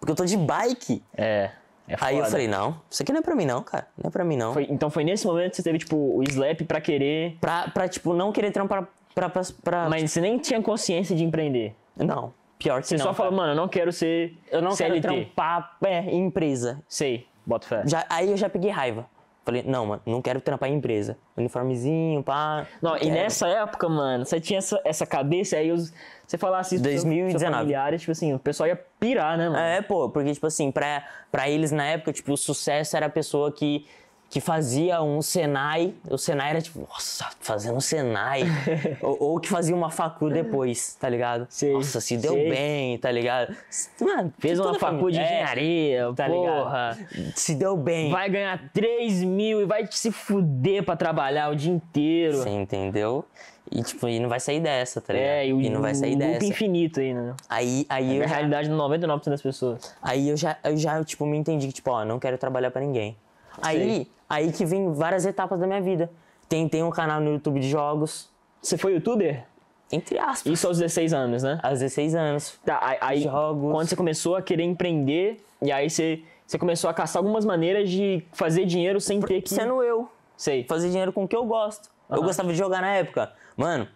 Porque eu tô de bike. É. É aí eu falei, não, isso aqui não é pra mim não, cara. Não é pra mim não. Foi, então foi nesse momento que você teve, tipo, o slap pra querer... Pra, pra tipo, não querer trampar pra, pra, pra... Mas você nem tinha consciência de empreender? Não, pior que você não. Você só cara. falou, mano, eu não quero ser Eu não CLT. quero trampar é, empresa. Sei, bota fé. Já, aí eu já peguei raiva. Falei, não, mano, não quero trampar em empresa. Uniformezinho, pá. Não, e nessa época, mano, você tinha essa, essa cabeça, aí os, você falasse isso 2019. familiares, tipo assim, o pessoal ia pirar, né, mano? É, pô, porque, tipo assim, pra, pra eles na época, tipo, o sucesso era a pessoa que que fazia um Senai, o Senai era tipo, nossa, fazendo um Senai. ou, ou, que fazia uma facu depois, tá ligado? Sei, nossa, se deu sei. bem, tá ligado? Mano, fez uma facu de é, engenharia, é, tá porra. Ligado? Se deu bem. Vai ganhar 3 mil e vai se fuder pra trabalhar o dia inteiro. Você entendeu? E, tipo, e não vai sair dessa, tá ligado? É, e, o, e não vai sair dessa. infinito aí, né? Aí, aí é a já... realidade 99% das pessoas. Aí eu já, eu já, tipo, me entendi que, tipo, ó, não quero trabalhar para ninguém. Aí, Aí que vem várias etapas da minha vida. Tentei um canal no YouTube de jogos. Você foi youtuber? Entre aspas. Isso aos 16 anos, né? Aos 16 anos. Tá, aí, jogos. quando você começou a querer empreender, e aí você, você começou a caçar algumas maneiras de fazer dinheiro sem Por, ter que... Sendo eu. Sei. Fazer dinheiro com o que eu gosto. Uhum. Eu gostava de jogar na época. Mano,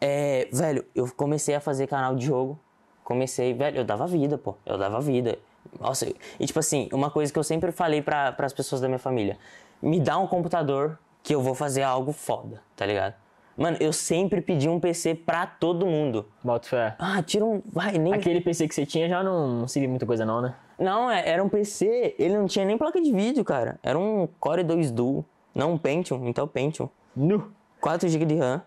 é, velho, eu comecei a fazer canal de jogo. Comecei, velho, eu dava vida, pô. Eu dava vida. Nossa, e tipo assim, uma coisa que eu sempre falei para as pessoas da minha família me dá um computador que eu vou fazer algo foda, tá ligado? Mano, eu sempre pedi um PC pra todo mundo. Bota fé. Ah, tira um. Vai, nem. Aquele PC que você tinha já não, não servia muita coisa, não, né? Não, é, era um PC, ele não tinha nem placa de vídeo, cara. Era um Core 2 Duo. Não um Pentium, então Pentium. Nu! 4GB de RAM.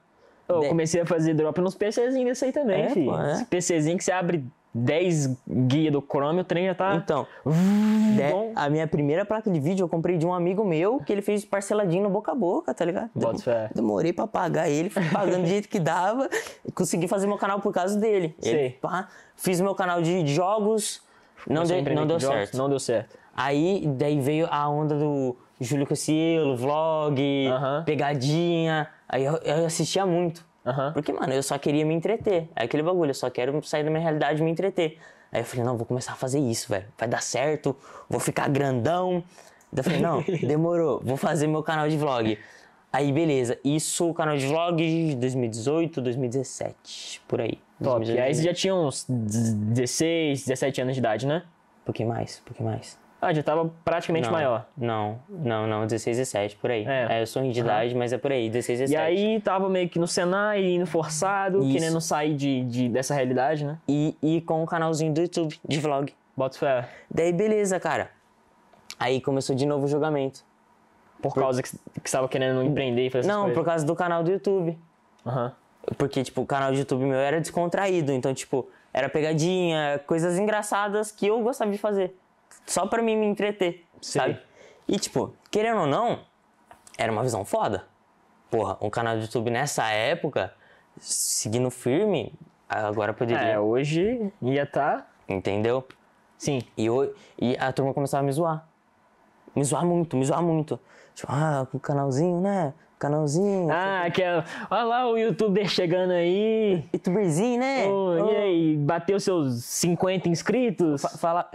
Eu comecei a fazer drop nos PCzinhos desse aí também, é, filho. Pô, é. Esse PCzinho que você abre 10 guia do Chrome, o trem já tá. Então, de, né, a minha primeira placa de vídeo eu comprei de um amigo meu que ele fez parceladinho no boca a boca, tá ligado? Bota fé. Demorei pra pagar ele, fui pagando do jeito que dava, consegui fazer meu canal por causa dele. Sim. pá, fiz meu canal de jogos, não, de, não deu certo. Não deu certo. Aí, daí veio a onda do Júlio Cossielo, vlog, uh -huh. pegadinha. Aí eu, eu assistia muito. Uhum. Porque, mano, eu só queria me entreter. É aquele bagulho, eu só quero sair da minha realidade e me entreter. Aí eu falei, não, vou começar a fazer isso, velho. Vai dar certo, vou ficar grandão. Daí eu falei, não, demorou, vou fazer meu canal de vlog. Aí, beleza. Isso, o canal de vlog de 2018, 2017, por aí. Top. E aí você já tinha uns 16, 17 anos de idade, né? Um pouquinho mais, um pouquinho mais. Ah, já tava praticamente não, maior. Não, não, não, 16, 17, por aí. É, é eu sou de uhum. idade, mas é por aí, 16, 17. E aí tava meio que no Senai, indo forçado, Isso. querendo sair de, de, dessa realidade, né? E, e com o canalzinho do YouTube, de vlog. Bota fé. Daí beleza, cara. Aí começou de novo o julgamento. Por, por... causa que, que você tava querendo empreender e fazer Não, por causa do canal do YouTube. Aham. Uhum. Porque, tipo, o canal do YouTube meu era descontraído. Então, tipo, era pegadinha, coisas engraçadas que eu gostava de fazer só pra mim me entreter, Sim. sabe? E tipo, querendo ou não, era uma visão foda. Porra, um canal de YouTube nessa época, seguindo firme, agora poderia. É, hoje ia tá. Entendeu? Sim. E, eu, e a turma começava a me zoar. Me zoar muito, me zoar muito. Tipo, ah, o canalzinho, né? Canalzinho. Ah, que Olha lá o youtuber chegando aí. Youtuberzinho, né? Oh, oh. E aí, bateu seus 50 inscritos? Fala,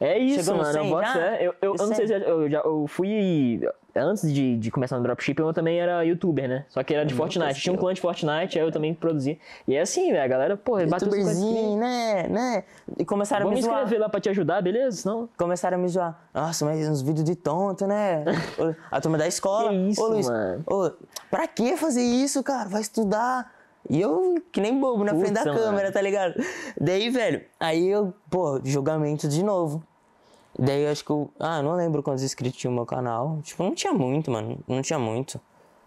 é isso, mano. eu, boto, é, eu, eu, eu não sei se eu, já, eu fui. Antes de, de começar no dropshipping, eu também era youtuber, né? Só que era de uhum, Fortnite. Tinha um clã de Fortnite, aí eu também produzia. E é assim, velho, a galera, Pô, bateu né? né? E começaram Vamos a me zoar. Vamos escrever lá pra te ajudar, beleza? Não? Começaram a me zoar. Nossa, mas uns vídeos de tonto, né? a turma da escola. Que isso, ô, Luiz, mano. Ô, pra que fazer isso, cara? Vai estudar. E eu, que nem bobo, na Puta, frente da mano. câmera, tá ligado? Daí, velho, aí eu, pô, julgamento de novo. Daí acho que eu. Ah, não lembro quantos inscritos tinha o meu canal. Tipo, não tinha muito, mano. Não tinha muito.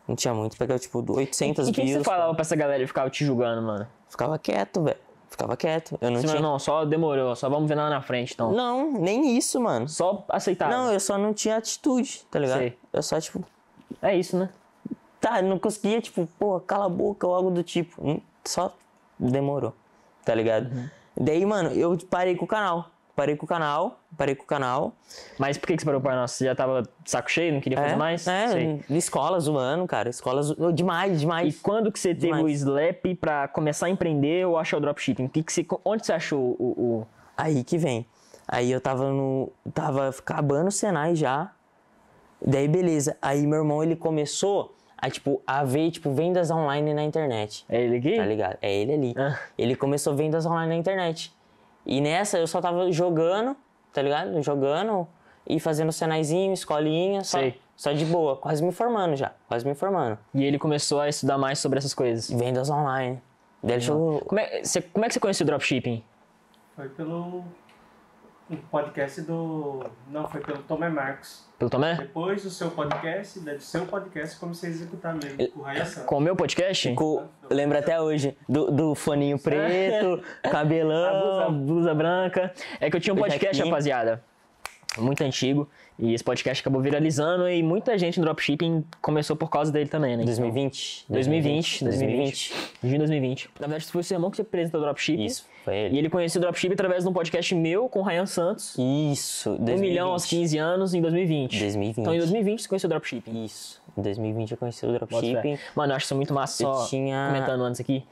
Não tinha muito. Pegava, tipo, 800 e, O que você falava mano. pra essa galera e ficava te julgando, mano? Ficava quieto, velho. Ficava quieto. Eu não Sim, tinha. Não, só demorou. Só vamos ver lá na frente, então. Não, nem isso, mano. Só aceitar. Não, eu só não tinha atitude, tá ligado? Sei. Eu só, tipo. É isso, né? Tá, não conseguia, tipo, pô, cala a boca ou algo do tipo. Hum, só demorou, tá ligado? Uhum. Daí, mano, eu parei com o canal. Parei com o canal, parei com o canal. Mas por que, que você parou com o canal? Você já tava saco cheio, não queria é, fazer mais? É, Sei. escola zoando, cara. Escola zo... Demais, demais. E quando que você demais. teve o Slap pra começar a empreender ou achar o dropshipping? Que que você... Onde você achou o, o... Aí que vem. Aí eu tava no... Tava acabando o Senai já. Daí, beleza. Aí meu irmão, ele começou a, tipo, a ver, tipo, vendas online na internet. É ele aqui? Tá ligado? É ele ali. Ah. Ele começou vendas online na internet. E nessa eu só tava jogando, tá ligado? Jogando e fazendo senaizinho, escolinha, só, Sei. só de boa, quase me formando já, quase me formando. E ele começou a estudar mais sobre essas coisas? Vendas online. Daí ele chegou... como, é, você, como é que você conheceu o dropshipping? Foi pelo um podcast do. Não, foi pelo Tomé Marcos. Pelo Tomé? Depois do seu podcast, né, do seu podcast, comecei a executar mesmo, com o Santos. Com o meu podcast? Com, lembro até hoje, do, do foninho preto, cabelão, blusa, blusa branca. É que eu tinha um podcast, rapaziada, muito antigo. E esse podcast acabou viralizando e muita gente no dropshipping começou por causa dele também, né? 2020. 2020, 2020. 2020. Junho de 2020. Na verdade, foi o seu irmão que se apresentou o dropshipping. Isso, foi ele. E ele conheceu o dropshipping através de um podcast meu com o Ryan Santos. Isso, 2020. 1 milhão aos 15 anos em 2020. 2020. Então, em 2020 você conheceu o dropshipping. Isso. Em 2020 eu conheci o dropshipping. Mano, eu acho isso muito massa. Só tinha... comentando antes aqui.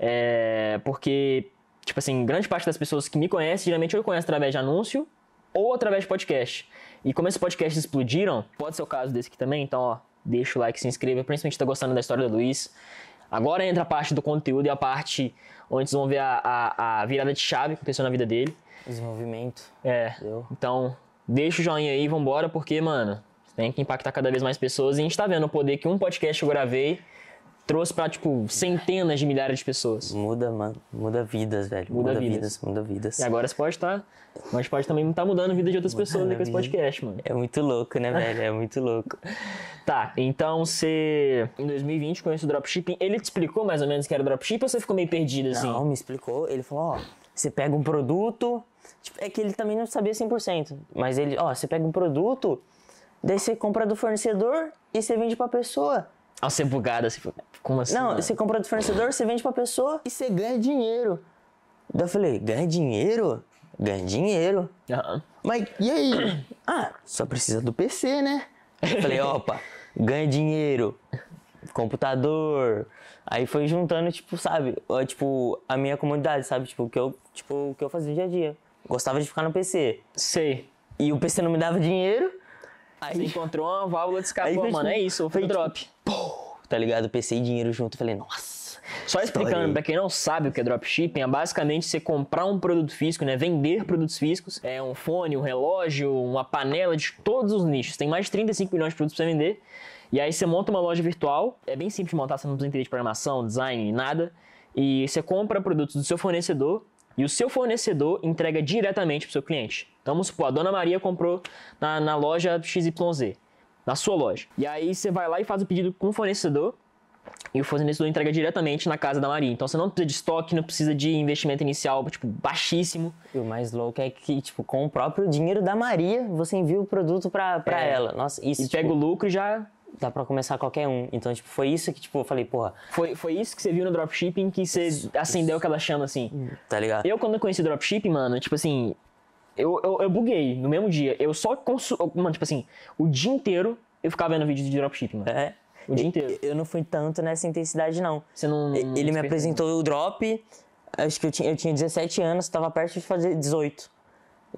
É... Porque, tipo assim, grande parte das pessoas que me conhecem, geralmente eu conheço através de anúncio ou através de podcast. E como esses podcasts explodiram, pode ser o caso desse aqui também, então, ó, deixa o like, se inscreva, principalmente se tá gostando da história do Luiz. Agora entra a parte do conteúdo e a parte onde vocês vão ver a, a, a virada de chave que aconteceu na vida dele. Desenvolvimento. É. Então, deixa o joinha aí, vambora, porque, mano, tem que impactar cada vez mais pessoas. E a gente tá vendo o poder que um podcast eu gravei trouxe para tipo centenas de milhares de pessoas. Muda, mano, muda vidas, velho. Muda, muda vidas. vidas. muda vidas. E agora você pode estar, tá, mas pode também estar tá mudando a vida de outras muda pessoas né, com esse podcast, mano. É muito louco, né, velho? É muito louco. tá, então você em 2020 conheceu o dropshipping. Ele te explicou mais ou menos que era dropshipping ou você ficou meio perdido assim? Não, me explicou. Ele falou, ó, você pega um produto, tipo, é que ele também não sabia 100%, mas ele, ó, você pega um produto, daí você compra do fornecedor e você vende para pessoa. Ao ser bugado, assim, como assim? Não, mano? Né? você compra do fornecedor, você vende pra pessoa e você ganha dinheiro. Daí eu falei, ganha dinheiro? Ganha dinheiro. Uhum. Mas e aí? ah, só precisa do PC, né? Eu falei, opa, ganha dinheiro, computador. Aí foi juntando, tipo, sabe, tipo, a minha comunidade, sabe? Tipo, o que eu, tipo, o que eu fazia dia a dia. Gostava de ficar no PC. Sei. E o PC não me dava dinheiro. Aí Você encontrou uma válvula de escape, mano. Tipo, é isso, foi o tipo, drop. Tipo, tá ligado? PC e dinheiro junto. Falei, nossa. Só explicando, para quem não sabe o que é dropshipping, é basicamente você comprar um produto físico, né? Vender produtos físicos. É um fone, um relógio, uma panela de todos os nichos. Tem mais de 35 milhões de produtos para vender. E aí você monta uma loja virtual. É bem simples de montar, você não precisa entender de programação, design, nada. E você compra produtos do seu fornecedor e o seu fornecedor entrega diretamente para o seu cliente. Então, vamos supor, a dona Maria comprou na, na loja XYZ na sua loja. E aí você vai lá e faz o pedido com o fornecedor e o fornecedor entrega diretamente na casa da Maria. Então você não precisa de estoque, não precisa de investimento inicial, tipo, baixíssimo. E o mais louco é que, tipo, com o próprio dinheiro da Maria, você envia o produto pra, pra é. ela. Nossa, isso. E tipo, pega o lucro e já. Dá pra começar qualquer um. Então, tipo, foi isso que, tipo, eu falei, porra. Foi, foi isso que você viu no dropshipping que você isso, acendeu isso. aquela chama, assim. Hum, tá ligado? Eu, quando eu conheci dropshipping, mano, tipo assim, eu, eu, eu buguei no mesmo dia. Eu só consu Mano, tipo assim, o dia inteiro eu ficava vendo vídeo de dropshipping, mano. É. O dia inteiro. Eu, eu não fui tanto nessa intensidade, não. Você não. não Ele me apresentou né? o drop, acho que eu tinha, eu tinha 17 anos, tava perto de fazer 18.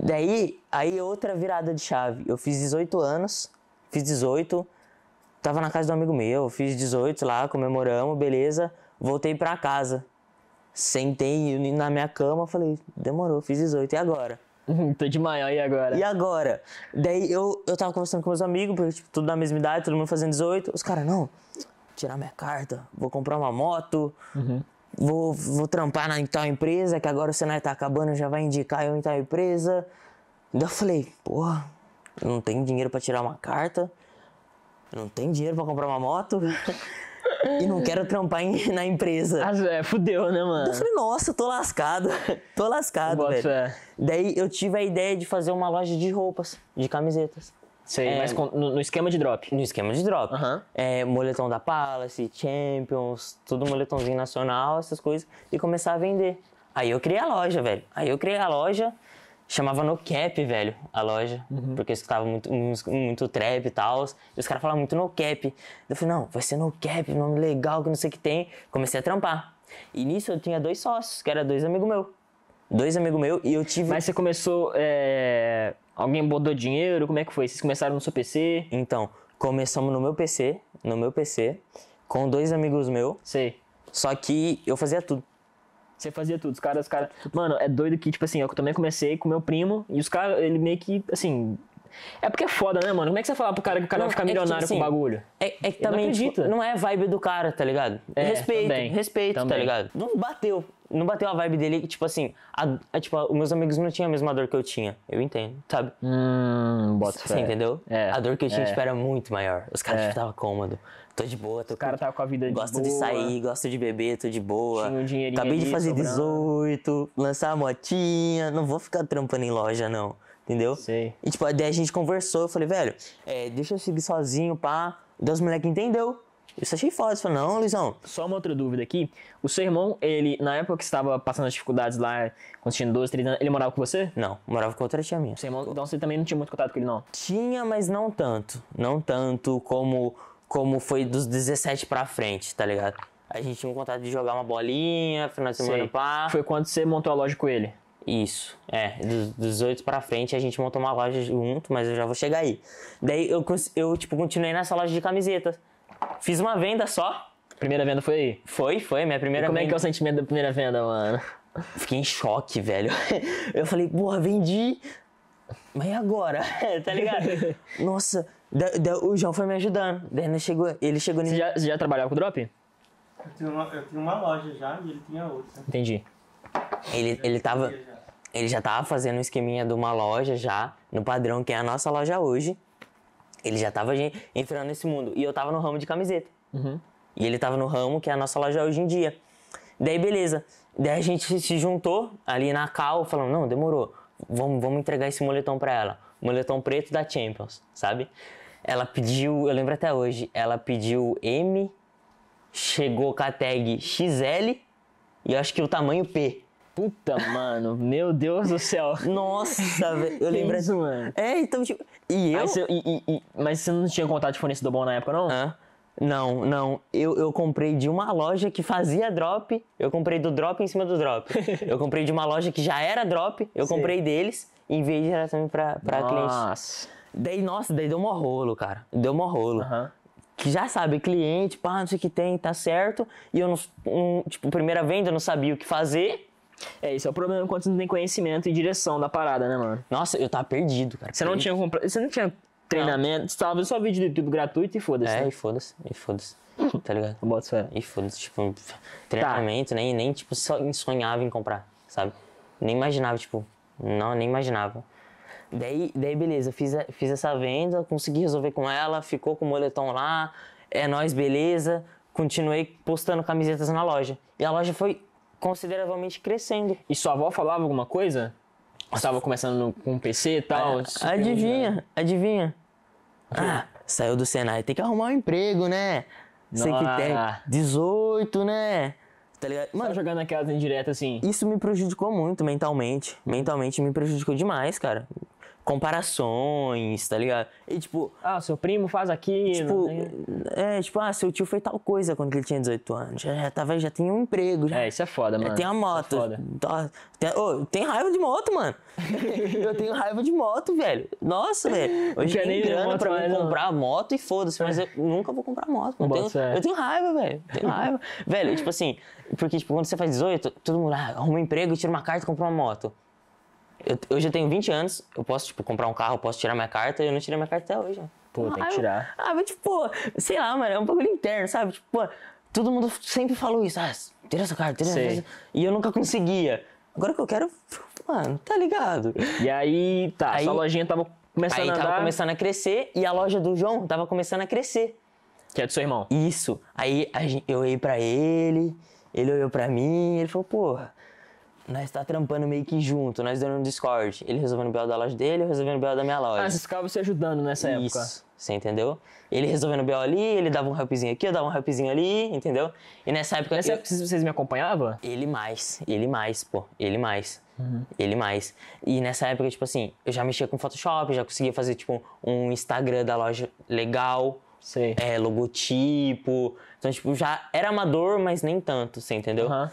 Daí, aí outra virada de chave. Eu fiz 18 anos, fiz 18, tava na casa do amigo meu, fiz 18 lá, comemoramos, beleza. Voltei pra casa. Sentei na minha cama, falei, demorou, fiz 18, e agora? Tô de maior, e agora? E agora? Daí eu, eu tava conversando com meus amigos, porque, tipo, tudo da mesma idade, todo mundo fazendo 18. Os caras, não, tirar minha carta, vou comprar uma moto, uhum. vou, vou trampar na em tal empresa, que agora o cenário tá acabando, já vai indicar eu em tal empresa. Daí eu falei, porra, eu não tenho dinheiro para tirar uma carta, eu não tenho dinheiro para comprar uma moto. e não quero trampar em, na empresa. Ah, é, fudeu, né, mano? Eu falei, nossa, tô lascado. tô lascado, Boa velho. Fé. Daí eu tive a ideia de fazer uma loja de roupas, de camisetas. Sei, é, mas com, no, no, esquema de drop. No esquema de drop. Uhum. É, moletom da Palace, Champions, tudo moletomzinho nacional, essas coisas. E começar a vender. Aí eu criei a loja, velho. Aí eu criei a loja chamava no cap, velho, a loja. Uhum. Porque eu escutava muito, muito trap e tal. E os caras falavam muito no cap. Eu falei, não, vai ser no cap, nome legal, que não sei o que tem. Comecei a trampar. E nisso eu tinha dois sócios, que eram dois amigos meus. Dois amigos meus e eu tive. Mas você começou. É... Alguém botou dinheiro? Como é que foi? Vocês começaram no seu PC? Então, começamos no meu PC, no meu PC, com dois amigos meus. Sei. Só que eu fazia tudo. Você fazia tudo. Os caras, os caras. Mano, é doido que, tipo assim, é eu também comecei com meu primo e os caras, ele meio que, assim. É porque é foda, né, mano? Como é que você fala pro cara que o cara não, vai ficar milionário é que, tipo assim, com o bagulho? É, é que também não, tipo, não, é vibe do cara, tá ligado? É, respeito, também, respeito, tá também. tá ligado? Não bateu. Não bateu a vibe dele, tipo assim, a, a, tipo, os meus amigos não tinham a mesma dor que eu tinha. Eu entendo, sabe? Hum, bota Você entendeu? É, a dor que eu tinha, é. tipo, era muito maior. Os caras, é. tipo, tava cômodo tô de boa. Tô o cara tá com a vida de gosto boa. Gosto de sair, gosto de beber, tô de boa. Tinha um dinheirinho Acabei de fazer sobrando. 18, lançar a motinha, não vou ficar trampando em loja, não. Entendeu? Sei. E tipo, daí a gente conversou, eu falei, velho, é, deixa eu seguir sozinho, pá. Daí os moleques entendeu. Isso achei foda. eu falou, não, Luizão. Só uma outra dúvida aqui. O seu irmão, ele, na época que estava passando as dificuldades lá, quando tinha 12, 13 anos, ele morava com você? Não, morava com outra tia minha. Seu irmão, então você também não tinha muito contato com ele, não? Tinha, mas não tanto. Não tanto como como foi dos 17 pra frente, tá ligado? A gente tinha um contato de jogar uma bolinha, final de semana Sei. pá. Foi quando você montou a loja com ele? Isso, é. Dos 18 pra frente a gente montou uma loja junto, mas eu já vou chegar aí. Daí eu, eu tipo, continuei nessa loja de camisetas. Fiz uma venda só. Primeira venda foi aí? Foi, foi, minha primeira como venda. Como é que é o sentimento da primeira venda, mano? Fiquei em choque, velho. Eu falei, porra, vendi. Mas e agora? tá ligado? Nossa, o João foi me ajudando. Daí chegou, ele chegou Você já, você já trabalhava com drop? Eu tinha, uma, eu tinha uma loja já e ele tinha outra. Entendi. ele, ele tava. Ele já tava fazendo um esqueminha de uma loja já, no padrão que é a nossa loja hoje. Ele já tava entrando nesse mundo. E eu tava no ramo de camiseta. Uhum. E ele tava no ramo que é a nossa loja hoje em dia. Daí, beleza. Daí a gente se juntou ali na Cal, falando, não, demorou. Vamos, vamos entregar esse moletom pra ela. Moletom preto da Champions, sabe? Ela pediu, eu lembro até hoje, ela pediu M, chegou com a tag XL e eu acho que o tamanho P. Puta, mano, meu Deus do céu. Nossa, velho. Eu lembro. Isso, mano. É, então, tipo. E eu. e, e, mas você não tinha contato de fornecedor bom na época, não? Hã? Não, não. Eu, eu comprei de uma loja que fazia drop. Eu comprei do drop em cima do drop. eu comprei de uma loja que já era drop. Eu Sim. comprei deles. Em vez de diretamente pra, pra Nossa. cliente. Nossa. Daí, nossa, daí deu um rolo, cara. Deu um rolo. Uhum. Que já sabe, cliente, pá, não sei o que tem, tá certo. E eu não, tipo, primeira venda, eu não sabia o que fazer. É, isso é o problema quando você não tem conhecimento e direção da parada, né, mano? Nossa, eu tava perdido, cara. Você não tinha compra... Você não tinha treinamento, não. você tava só vídeo do YouTube gratuito e foda-se. É, né? e foda-se, e foda-se. tá ligado? Bota fé. E foda-se, tipo, tá. treinamento, tá. nem, nem tipo, sonhava em comprar, sabe? Nem imaginava, tipo, não, nem imaginava. Daí, daí beleza, fiz, a, fiz essa venda, consegui resolver com ela, ficou com o moletom lá, é nós beleza. Continuei postando camisetas na loja. E a loja foi consideravelmente crescendo. E sua avó falava alguma coisa? Estava começando com um PC e tal? Ah, adivinha, né? adivinha. Ah, saiu do Senai, tem que arrumar um emprego, né? Sei que tem 18, né? tá ligado? Tá Mano, jogando aquelas indiretas assim. Isso me prejudicou muito mentalmente. Mentalmente me prejudicou demais, cara comparações, tá ligado? E tipo. Ah, seu primo faz aquilo. Tipo, né? é, tipo, ah, seu tio fez tal coisa quando ele tinha 18 anos. Já, já, tava, já um emprego. Já, é, isso é foda, mano. tem a é moto. é tem, oh, tem raiva de moto, mano. eu tenho raiva de moto, velho. Nossa, velho. Hoje tem grana moto, pra não. comprar moto e foda-se, mas eu nunca vou comprar moto. Eu, tenho, eu tenho raiva, velho. Tenho raiva. velho, tipo assim, porque tipo, quando você faz 18, todo mundo ah, arruma um emprego, tira uma carta e compra uma moto. Eu, eu já tenho 20 anos, eu posso, tipo, comprar um carro, posso tirar minha carta, e eu não tirei minha carta até hoje. Pô, ah, tem que ah, tirar. Eu, ah, mas tipo, sei lá, mano, é um bagulho interno, sabe? Tipo, pô, todo mundo sempre falou isso, ah, tira essa carta, tira essa E eu nunca conseguia. Agora que eu quero, mano, tá ligado? E aí, tá, aí, sua lojinha tava começando aí a Aí tava começando a crescer e a loja do João tava começando a crescer. Que é do seu irmão. Isso. Aí gente, eu olhei pra ele, ele olhou pra mim, ele falou, porra, nós tá trampando meio que junto, nós dando no Discord. Ele resolvendo o BO da loja dele, eu resolvendo o BO da minha loja. Ah, vocês ficavam se ajudando nessa Isso, época. Você entendeu? Ele resolvendo o BO ali, ele dava um helpzinho aqui, eu dava um helpzinho ali, entendeu? E nessa época. Nessa eu... época vocês me acompanhavam? Ele mais, ele mais, pô, ele mais. Uhum. Ele mais. E nessa época, tipo assim, eu já mexia com Photoshop, já conseguia fazer, tipo, um Instagram da loja legal. Sei. É, logotipo. Então, tipo, já era amador, mas nem tanto, você entendeu? Uhum.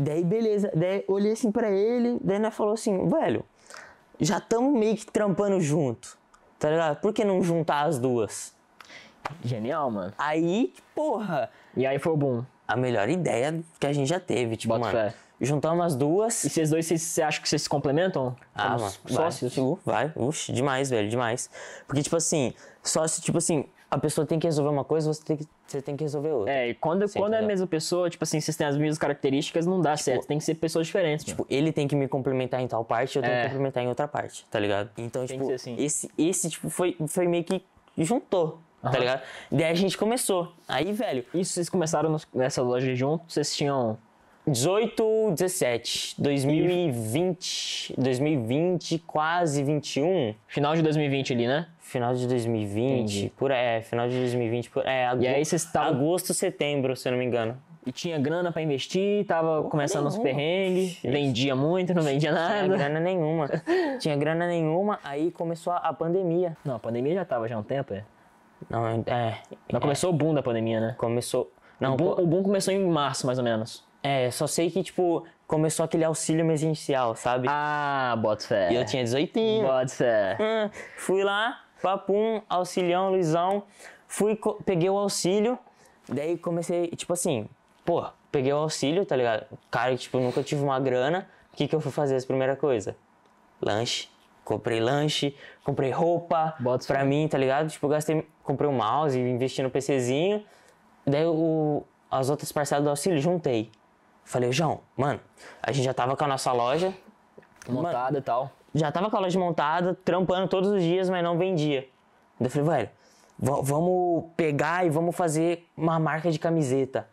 Daí, beleza. Daí, olhei assim pra ele. Daí, nós falou assim, velho, já estamos meio que trampando junto, tá ligado? Por que não juntar as duas? Genial, mano. Aí, porra. E aí foi o boom. A melhor ideia que a gente já teve, tipo, Bota mano. Fé. Juntamos as duas. E vocês dois, você acha que vocês se complementam? Ah, mano. Sócios? Vai, vai. Uxi, demais, velho, demais. Porque, tipo assim, sócio, tipo assim, a pessoa tem que resolver uma coisa, você tem que, você tem que resolver outra. É, e quando, quando é a mesma pessoa, tipo assim, vocês têm as mesmas características, não dá tipo, certo. Tem que ser pessoas diferentes. Tipo, né? ele tem que me complementar em tal parte, eu tenho que é. complementar em outra parte, tá ligado? Então, tem tipo, assim. esse, esse tipo, foi, foi meio que juntou. Uhum. Tá ligado? Daí a gente começou. Aí, velho. Isso vocês começaram nessa loja juntos? Vocês tinham 18, 17, 2020, 2020, quase 21. Final de 2020 ali, né? final de 2020, Entendi. por é, final de 2020, por é, agosto, e aí vocês tavam... agosto, setembro, se eu não me engano. E tinha grana para investir, tava começando nenhuma. os perrengues, vendia muito, não vendia nada. Tinha grana nenhuma. tinha grana nenhuma, aí começou a, a, pandemia. Não, a pandemia já tava já há um tempo, é. Não, é. Não é, é. começou o boom da pandemia, né? Começou. Não, o boom, o boom começou em março, mais ou menos. É, só sei que, tipo, começou aquele auxílio emergencial, sabe? Ah, bota fé. E eu tinha 18. Bota fé. Hum, fui lá, papum, auxilião, Luizão. Fui, peguei o auxílio, daí comecei, tipo assim, pô, peguei o auxílio, tá ligado? Cara, tipo, nunca tive uma grana. O que que eu fui fazer as primeira coisa? Lanche. Comprei lanche, comprei roupa Bota pra mim, tá ligado? Tipo, gastei, comprei um mouse, investi no PCzinho. Daí o, as outras parcelas do auxílio juntei. Falei, João, mano, a gente já tava com a nossa loja montada e tal já tava com a loja montada, trampando todos os dias, mas não vendia. Então eu falei, velho, vamos pegar e vamos fazer uma marca de camiseta,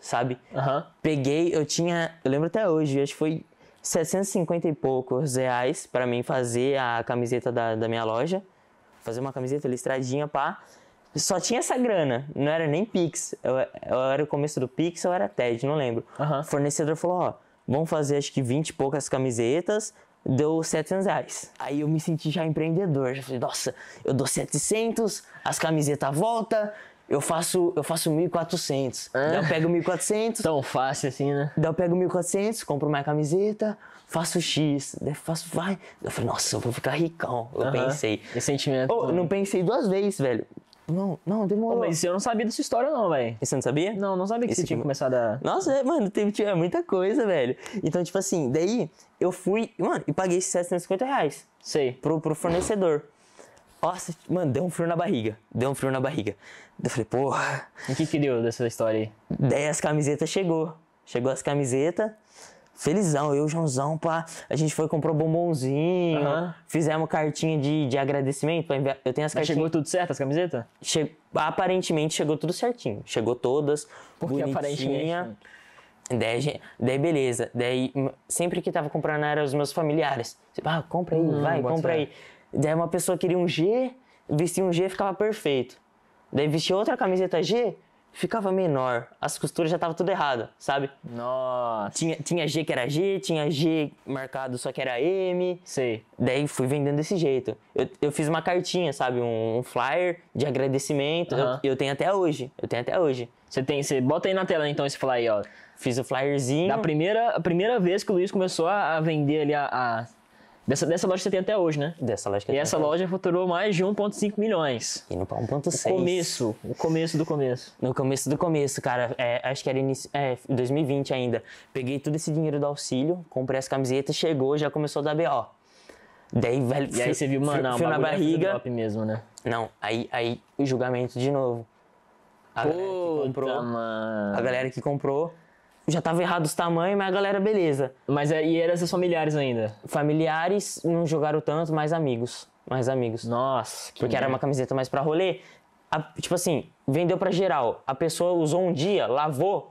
sabe? Uhum. Peguei, eu tinha, eu lembro até hoje, acho que foi 750 e poucos reais para mim fazer a camiseta da, da minha loja, fazer uma camiseta listradinha, pá. Só tinha essa grana, não era nem Pix, eu, eu era o começo do Pix ou era TED, não lembro. Uhum. O fornecedor falou, ó, vamos fazer acho que 20 e poucas camisetas, deu 700 reais. Aí eu me senti já empreendedor, já falei, nossa, eu dou 700, as camisetas volta, eu faço, eu faço 1.400. Ah. Daí eu pego 1.400. Tão fácil assim, né? Daí eu pego 1.400, compro mais camiseta, faço X, daí faço, vai. Eu falei, nossa, eu vou ficar ricão. Eu uh -huh. pensei. Esse sentimento. Oh, não pensei duas vezes, velho. Não, não, demorou. Pô, mas eu não sabia dessa história, não, velho. Você não sabia? Não, não sabia que Esse você tinha que... Tipo- começado a. Nossa, é, mano, teve, tinha muita coisa, velho. Então, tipo assim, daí eu fui, mano, e paguei 750 reais. Sei. Pro, pro fornecedor. Nossa, mano, deu um frio na barriga. Deu um frio na barriga. Eu falei, porra. O que que deu dessa história aí? Daí as camisetas chegou. Chegou as camisetas felizão, eu e o Joãozão, pá. A gente foi, comprou bombonzinho, uhum. fizemos cartinha de, de agradecimento. Eu tenho as cartinhas. Mas chegou tudo certo as camisetas? Che... Aparentemente chegou tudo certinho. Chegou todas, Porque bonitinha. Aparentemente? Daí, daí, beleza. Daí, sempre que tava comprando eram os meus familiares. Tipo, ah, compra aí, hum, vai, compra aí. Daí uma pessoa queria um G, vestia um G ficava perfeito. Daí vestia outra camiseta G, ficava menor. As costuras já estavam tudo errado, sabe? Nossa. Tinha, tinha G que era G, tinha G marcado só que era M. Sei. Daí fui vendendo desse jeito. Eu, eu fiz uma cartinha, sabe? Um, um flyer de agradecimento. Eu, eu, tenho até hoje. Eu tenho até hoje. Você tem, você bota aí na tela então esse flyer, ó. Fiz o flyerzinho. na primeira, a primeira vez que o Luiz começou a, vender ali a, a Dessa, dessa loja que você tem até hoje, né? Dessa loja que E essa loja faturou mais de 1,5 milhões. E no 1.6. Começo, o começo do começo. No começo do começo, cara, é, acho que era início, é, 2020 ainda. Peguei todo esse dinheiro do auxílio, comprei as camisetas, chegou, já começou a dar BO. Daí, velho, E aí você viu, mano, fio, fio na barriga. mesmo, né? Não, aí, aí o julgamento de novo. A Puta, galera que comprou, mano. a galera que comprou já tava errado os tamanhos, mas a galera, beleza. Mas é, e eram seus familiares ainda? Familiares não jogaram tanto, mais amigos. Mais amigos. Nossa. Porque merda. era uma camiseta mais pra rolê. A, tipo assim, vendeu pra geral. A pessoa usou um dia, lavou,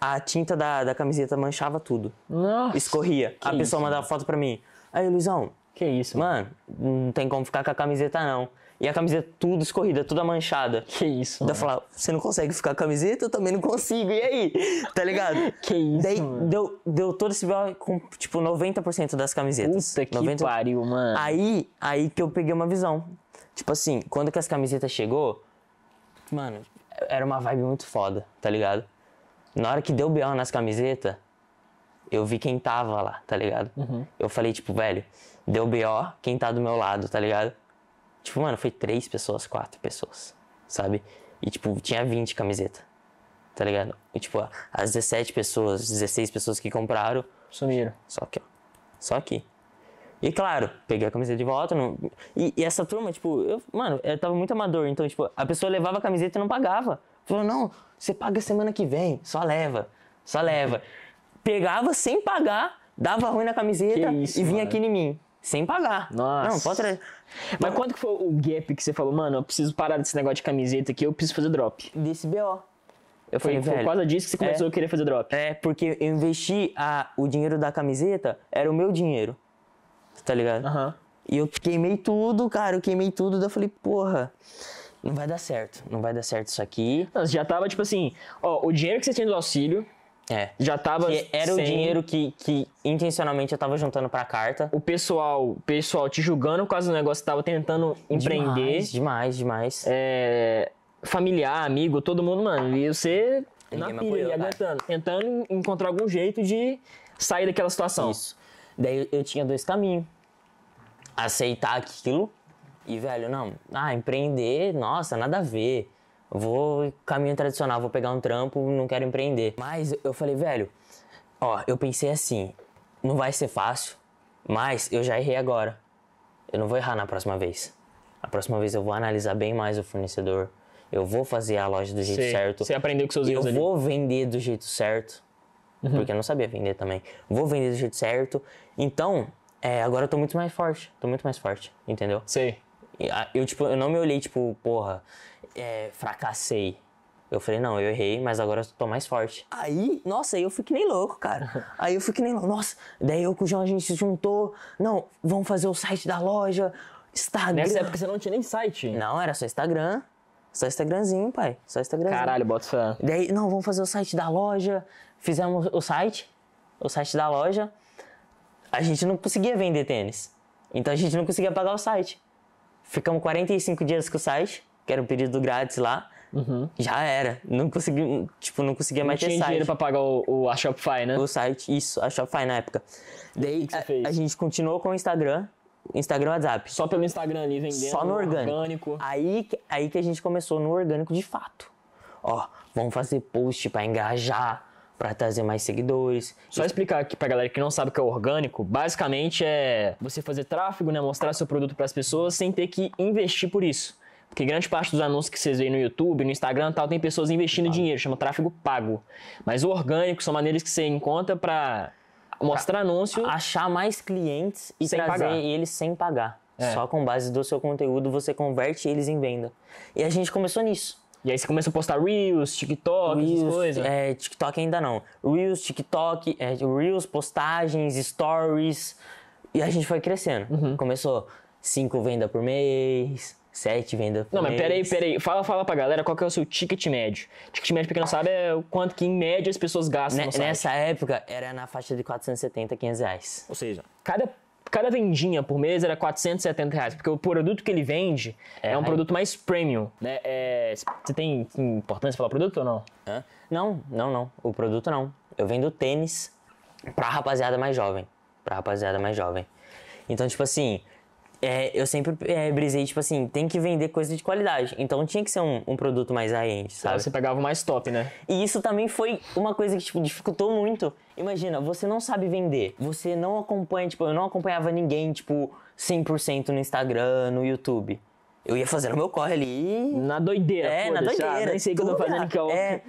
a tinta da, da camiseta manchava tudo. Nossa. Escorria. A pessoa isso, mandava mano. foto pra mim. Aí, Luizão. Que isso? mano não tem como ficar com a camiseta, não. E a camiseta tudo escorrida, toda manchada. Que isso. Daí eu falava, você não consegue ficar a camiseta? Eu também não consigo. E aí? Tá ligado? que isso. Daí mano. deu, deu todo esse BO com, tipo, 90% das camisetas. Puta que 90... pariu, mano. Aí, aí que eu peguei uma visão. Tipo assim, quando que as camisetas chegou, mano, era uma vibe muito foda, tá ligado? Na hora que deu BO nas camisetas, eu vi quem tava lá, tá ligado? Uhum. Eu falei, tipo, velho, deu BO, quem tá do meu lado, tá ligado? Tipo, mano, foi três pessoas, quatro pessoas, sabe? E, tipo, tinha 20 camisetas, tá ligado? E, tipo, as 17 pessoas, 16 pessoas que compraram... Sumiram. Só aqui, ó. Só aqui. E, claro, peguei a camiseta de volta. Não... E, e, essa turma, tipo, eu, mano, eu tava muito amador. Então, tipo, a pessoa levava a camiseta e não pagava. Falou, não, você paga semana que vem, só leva, só leva. Pegava sem pagar, dava ruim na camiseta isso, e vinha mano. aqui em mim. Sem pagar. Nossa. Não, pode trazer. Mas, Mas quanto que foi o gap que você falou, mano, eu preciso parar desse negócio de camiseta aqui, eu preciso fazer drop? Desse BO. Eu falei, foi, velho, por causa disso que você começou é, a querer fazer drop. É, porque eu investi a, o dinheiro da camiseta, era o meu dinheiro. Tá ligado? Aham. Uhum. E eu queimei tudo, cara, eu queimei tudo. Daí eu falei, porra, não vai dar certo, não vai dar certo isso aqui. Não, você já tava tipo assim, ó, o dinheiro que você tinha do auxílio, é. Já tava. Que era sem... o dinheiro que, que intencionalmente eu tava juntando pra carta. O pessoal pessoal te julgando por causa do negócio, tava tentando empreender. Demais, demais, demais. É, familiar, amigo, todo mundo, mano. E você na pilha, aguentando. Tentando encontrar algum jeito de sair daquela situação. Isso. Daí eu tinha dois caminhos. Aceitar aquilo e, velho, não, ah, empreender, nossa, nada a ver vou caminho tradicional, vou pegar um trampo, não quero empreender. Mas eu falei, velho, ó, eu pensei assim, não vai ser fácil, mas eu já errei agora. Eu não vou errar na próxima vez. A próxima vez eu vou analisar bem mais o fornecedor. Eu vou fazer a loja do jeito Sei. certo. Você aprendeu com seus erros. Eu ali. vou vender do jeito certo. Uhum. Porque eu não sabia vender também. Vou vender do jeito certo. Então, é, agora eu tô muito mais forte. Tô muito mais forte, entendeu? Sei. Ah, eu, tipo, eu não me olhei, tipo, porra, é, fracassei. Eu falei, não, eu errei, mas agora eu tô mais forte. Aí, nossa, aí eu fui que nem louco, cara. aí eu fui que nem louco. Nossa, daí eu com o João a gente se juntou. Não, vamos fazer o site da loja, Instagram. Nessa época você não tinha nem site. Não, era só Instagram. Só Instagramzinho, pai. Só Instagramzinho. Caralho, bota fã. Daí, não, vamos fazer o site da loja. Fizemos o site, o site da loja. A gente não conseguia vender tênis. Então a gente não conseguia pagar o site. Ficamos 45 dias com o site que era o período grátis lá, uhum. já era. Não conseguia, tipo, não conseguia não mais ter site. tinha dinheiro pra pagar o, o, a Shopify, né? O site, isso, a Shopify na época. Daí a, a, gente continuou com o Instagram, Instagram WhatsApp. Só pelo Instagram ali vendendo. Só no orgânico. orgânico. Aí, aí que a gente começou no orgânico de fato. Ó, vamos fazer post para engajar, para trazer mais seguidores. Só explicar aqui pra galera que não sabe o que é orgânico, basicamente é você fazer tráfego, né, mostrar seu produto para as pessoas sem ter que investir por isso. Porque grande parte dos anúncios que vocês veem no YouTube, no Instagram tal, tem pessoas investindo claro. dinheiro, chama tráfego pago. Mas o orgânico são maneiras que você encontra para mostrar anúncio. Achar mais clientes e trazer pagar. eles sem pagar. É. Só com base do seu conteúdo você converte eles em venda. E a gente começou nisso. E aí você começou a postar Reels, TikTok, Reels, essas coisas? É, TikTok ainda não. Reels, TikTok, é, Reels, postagens, stories. E a gente foi crescendo. Uhum. Começou cinco vendas por mês, sete venda. Não, mas peraí, peraí. Fala, fala pra galera qual que é o seu ticket médio. Ticket médio, pra quem não sabe, é o quanto que em média as pessoas gastam no site. Nessa época, era na faixa de 470, 500 reais. Ou seja, cada cada vendinha por mês era 470 reais, porque o produto que ele vende é, é um produto mais premium, né? É, você tem importância falar produto ou não? Hã? Não, não, não. O produto não. Eu vendo tênis pra rapaziada mais jovem. Pra rapaziada mais jovem. Então, tipo assim, é, eu sempre é, brisei, tipo assim, tem que vender coisa de qualidade. Então tinha que ser um, um produto mais high-end, sabe? Você pegava o mais top, né? E isso também foi uma coisa que, tipo, dificultou muito. Imagina, você não sabe vender, você não acompanha, tipo, eu não acompanhava ninguém, tipo, 100% no Instagram, no YouTube. Eu ia fazendo meu corre ali. Na doideira, É, na ah, doideira. nem sei o que eu tô fazendo, que eu... É,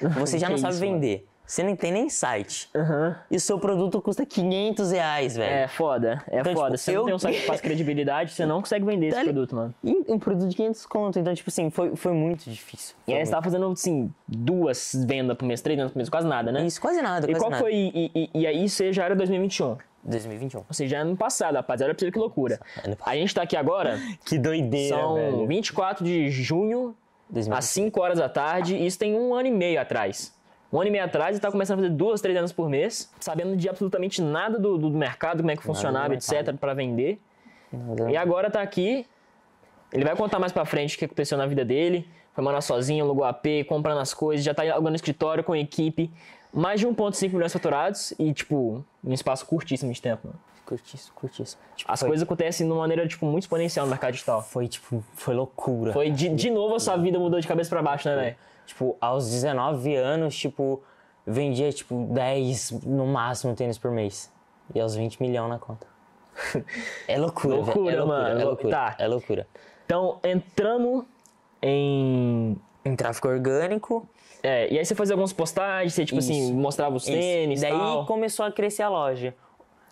é. Você já não sabe isso, vender. Mano. Você não tem nem site. Uhum. E o seu produto custa 500 reais, velho. É foda, é então, tipo, foda. Tipo, você eu... não tem um site que faz credibilidade, você não consegue vender esse produto, mano. um produto de 500 conto. Então, tipo assim, foi, foi muito difícil. Foi e aí muito. você tava fazendo, assim, duas vendas por mês, três vendas por mês, quase nada, né? Isso, quase nada, quase E qual nada. foi... E, e, e aí você já era 2021. 2021. Ou seja, ano passado, rapaziada. Olha pra que loucura. A gente tá aqui agora. que doideira. São velho. 24 de junho, 2021. às 5 horas da tarde. Isso tem um ano e meio atrás um ano e meio atrás e estava começando a fazer duas, três anos por mês, sabendo de absolutamente nada do, do mercado, como é que funcionava, etc, para vender. E agora está aqui. Ele vai contar mais para frente o que aconteceu na vida dele. Foi morar sozinho, alugou AP, comprando as coisas, já está alugando escritório com equipe. Mais de 1,5 milhões faturados e, tipo, um espaço curtíssimo de tempo, mano curtíssimo, curtíssimo. Tipo, as foi... coisas acontecem de uma maneira, tipo, muito exponencial no mercado digital. Foi, tipo, foi loucura. Foi, de, de novo, a sua vida mudou de cabeça para baixo, né, velho? Tipo, aos 19 anos, tipo, vendia, tipo, 10 no máximo tênis por mês. E aos 20 milhões na conta. é loucura, loucura, é loucura, mano. É loucura, tá. é loucura. Então, entramos em... Em tráfico orgânico. É, e aí você fazia alguns postagens, você, tipo assim, isso, assim, mostrava os isso. tênis Daí tal. começou a crescer a loja.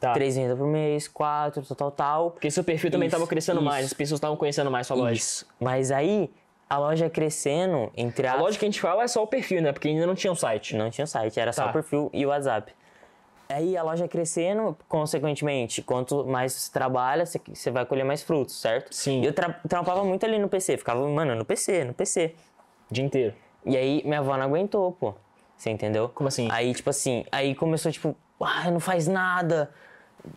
Tá. Três vendas por mês, quatro, tal, tal, tal. Porque seu perfil isso, também tava crescendo mais, as pessoas estavam conhecendo mais sua loja. Isso. Mas aí a loja crescendo, entre a... a loja que a gente fala é só o perfil, né? Porque ainda não tinha um site. Não tinha um site, era tá. só o perfil e o WhatsApp. Aí a loja crescendo, consequentemente, quanto mais você trabalha, você vai colher mais frutos, certo? Sim. E eu tra trampava muito ali no PC, ficava, mano, no PC, no PC. O dia inteiro. E aí minha avó não aguentou, pô. Você entendeu? Como assim? Aí, tipo assim, aí começou, tipo, ah, não faz nada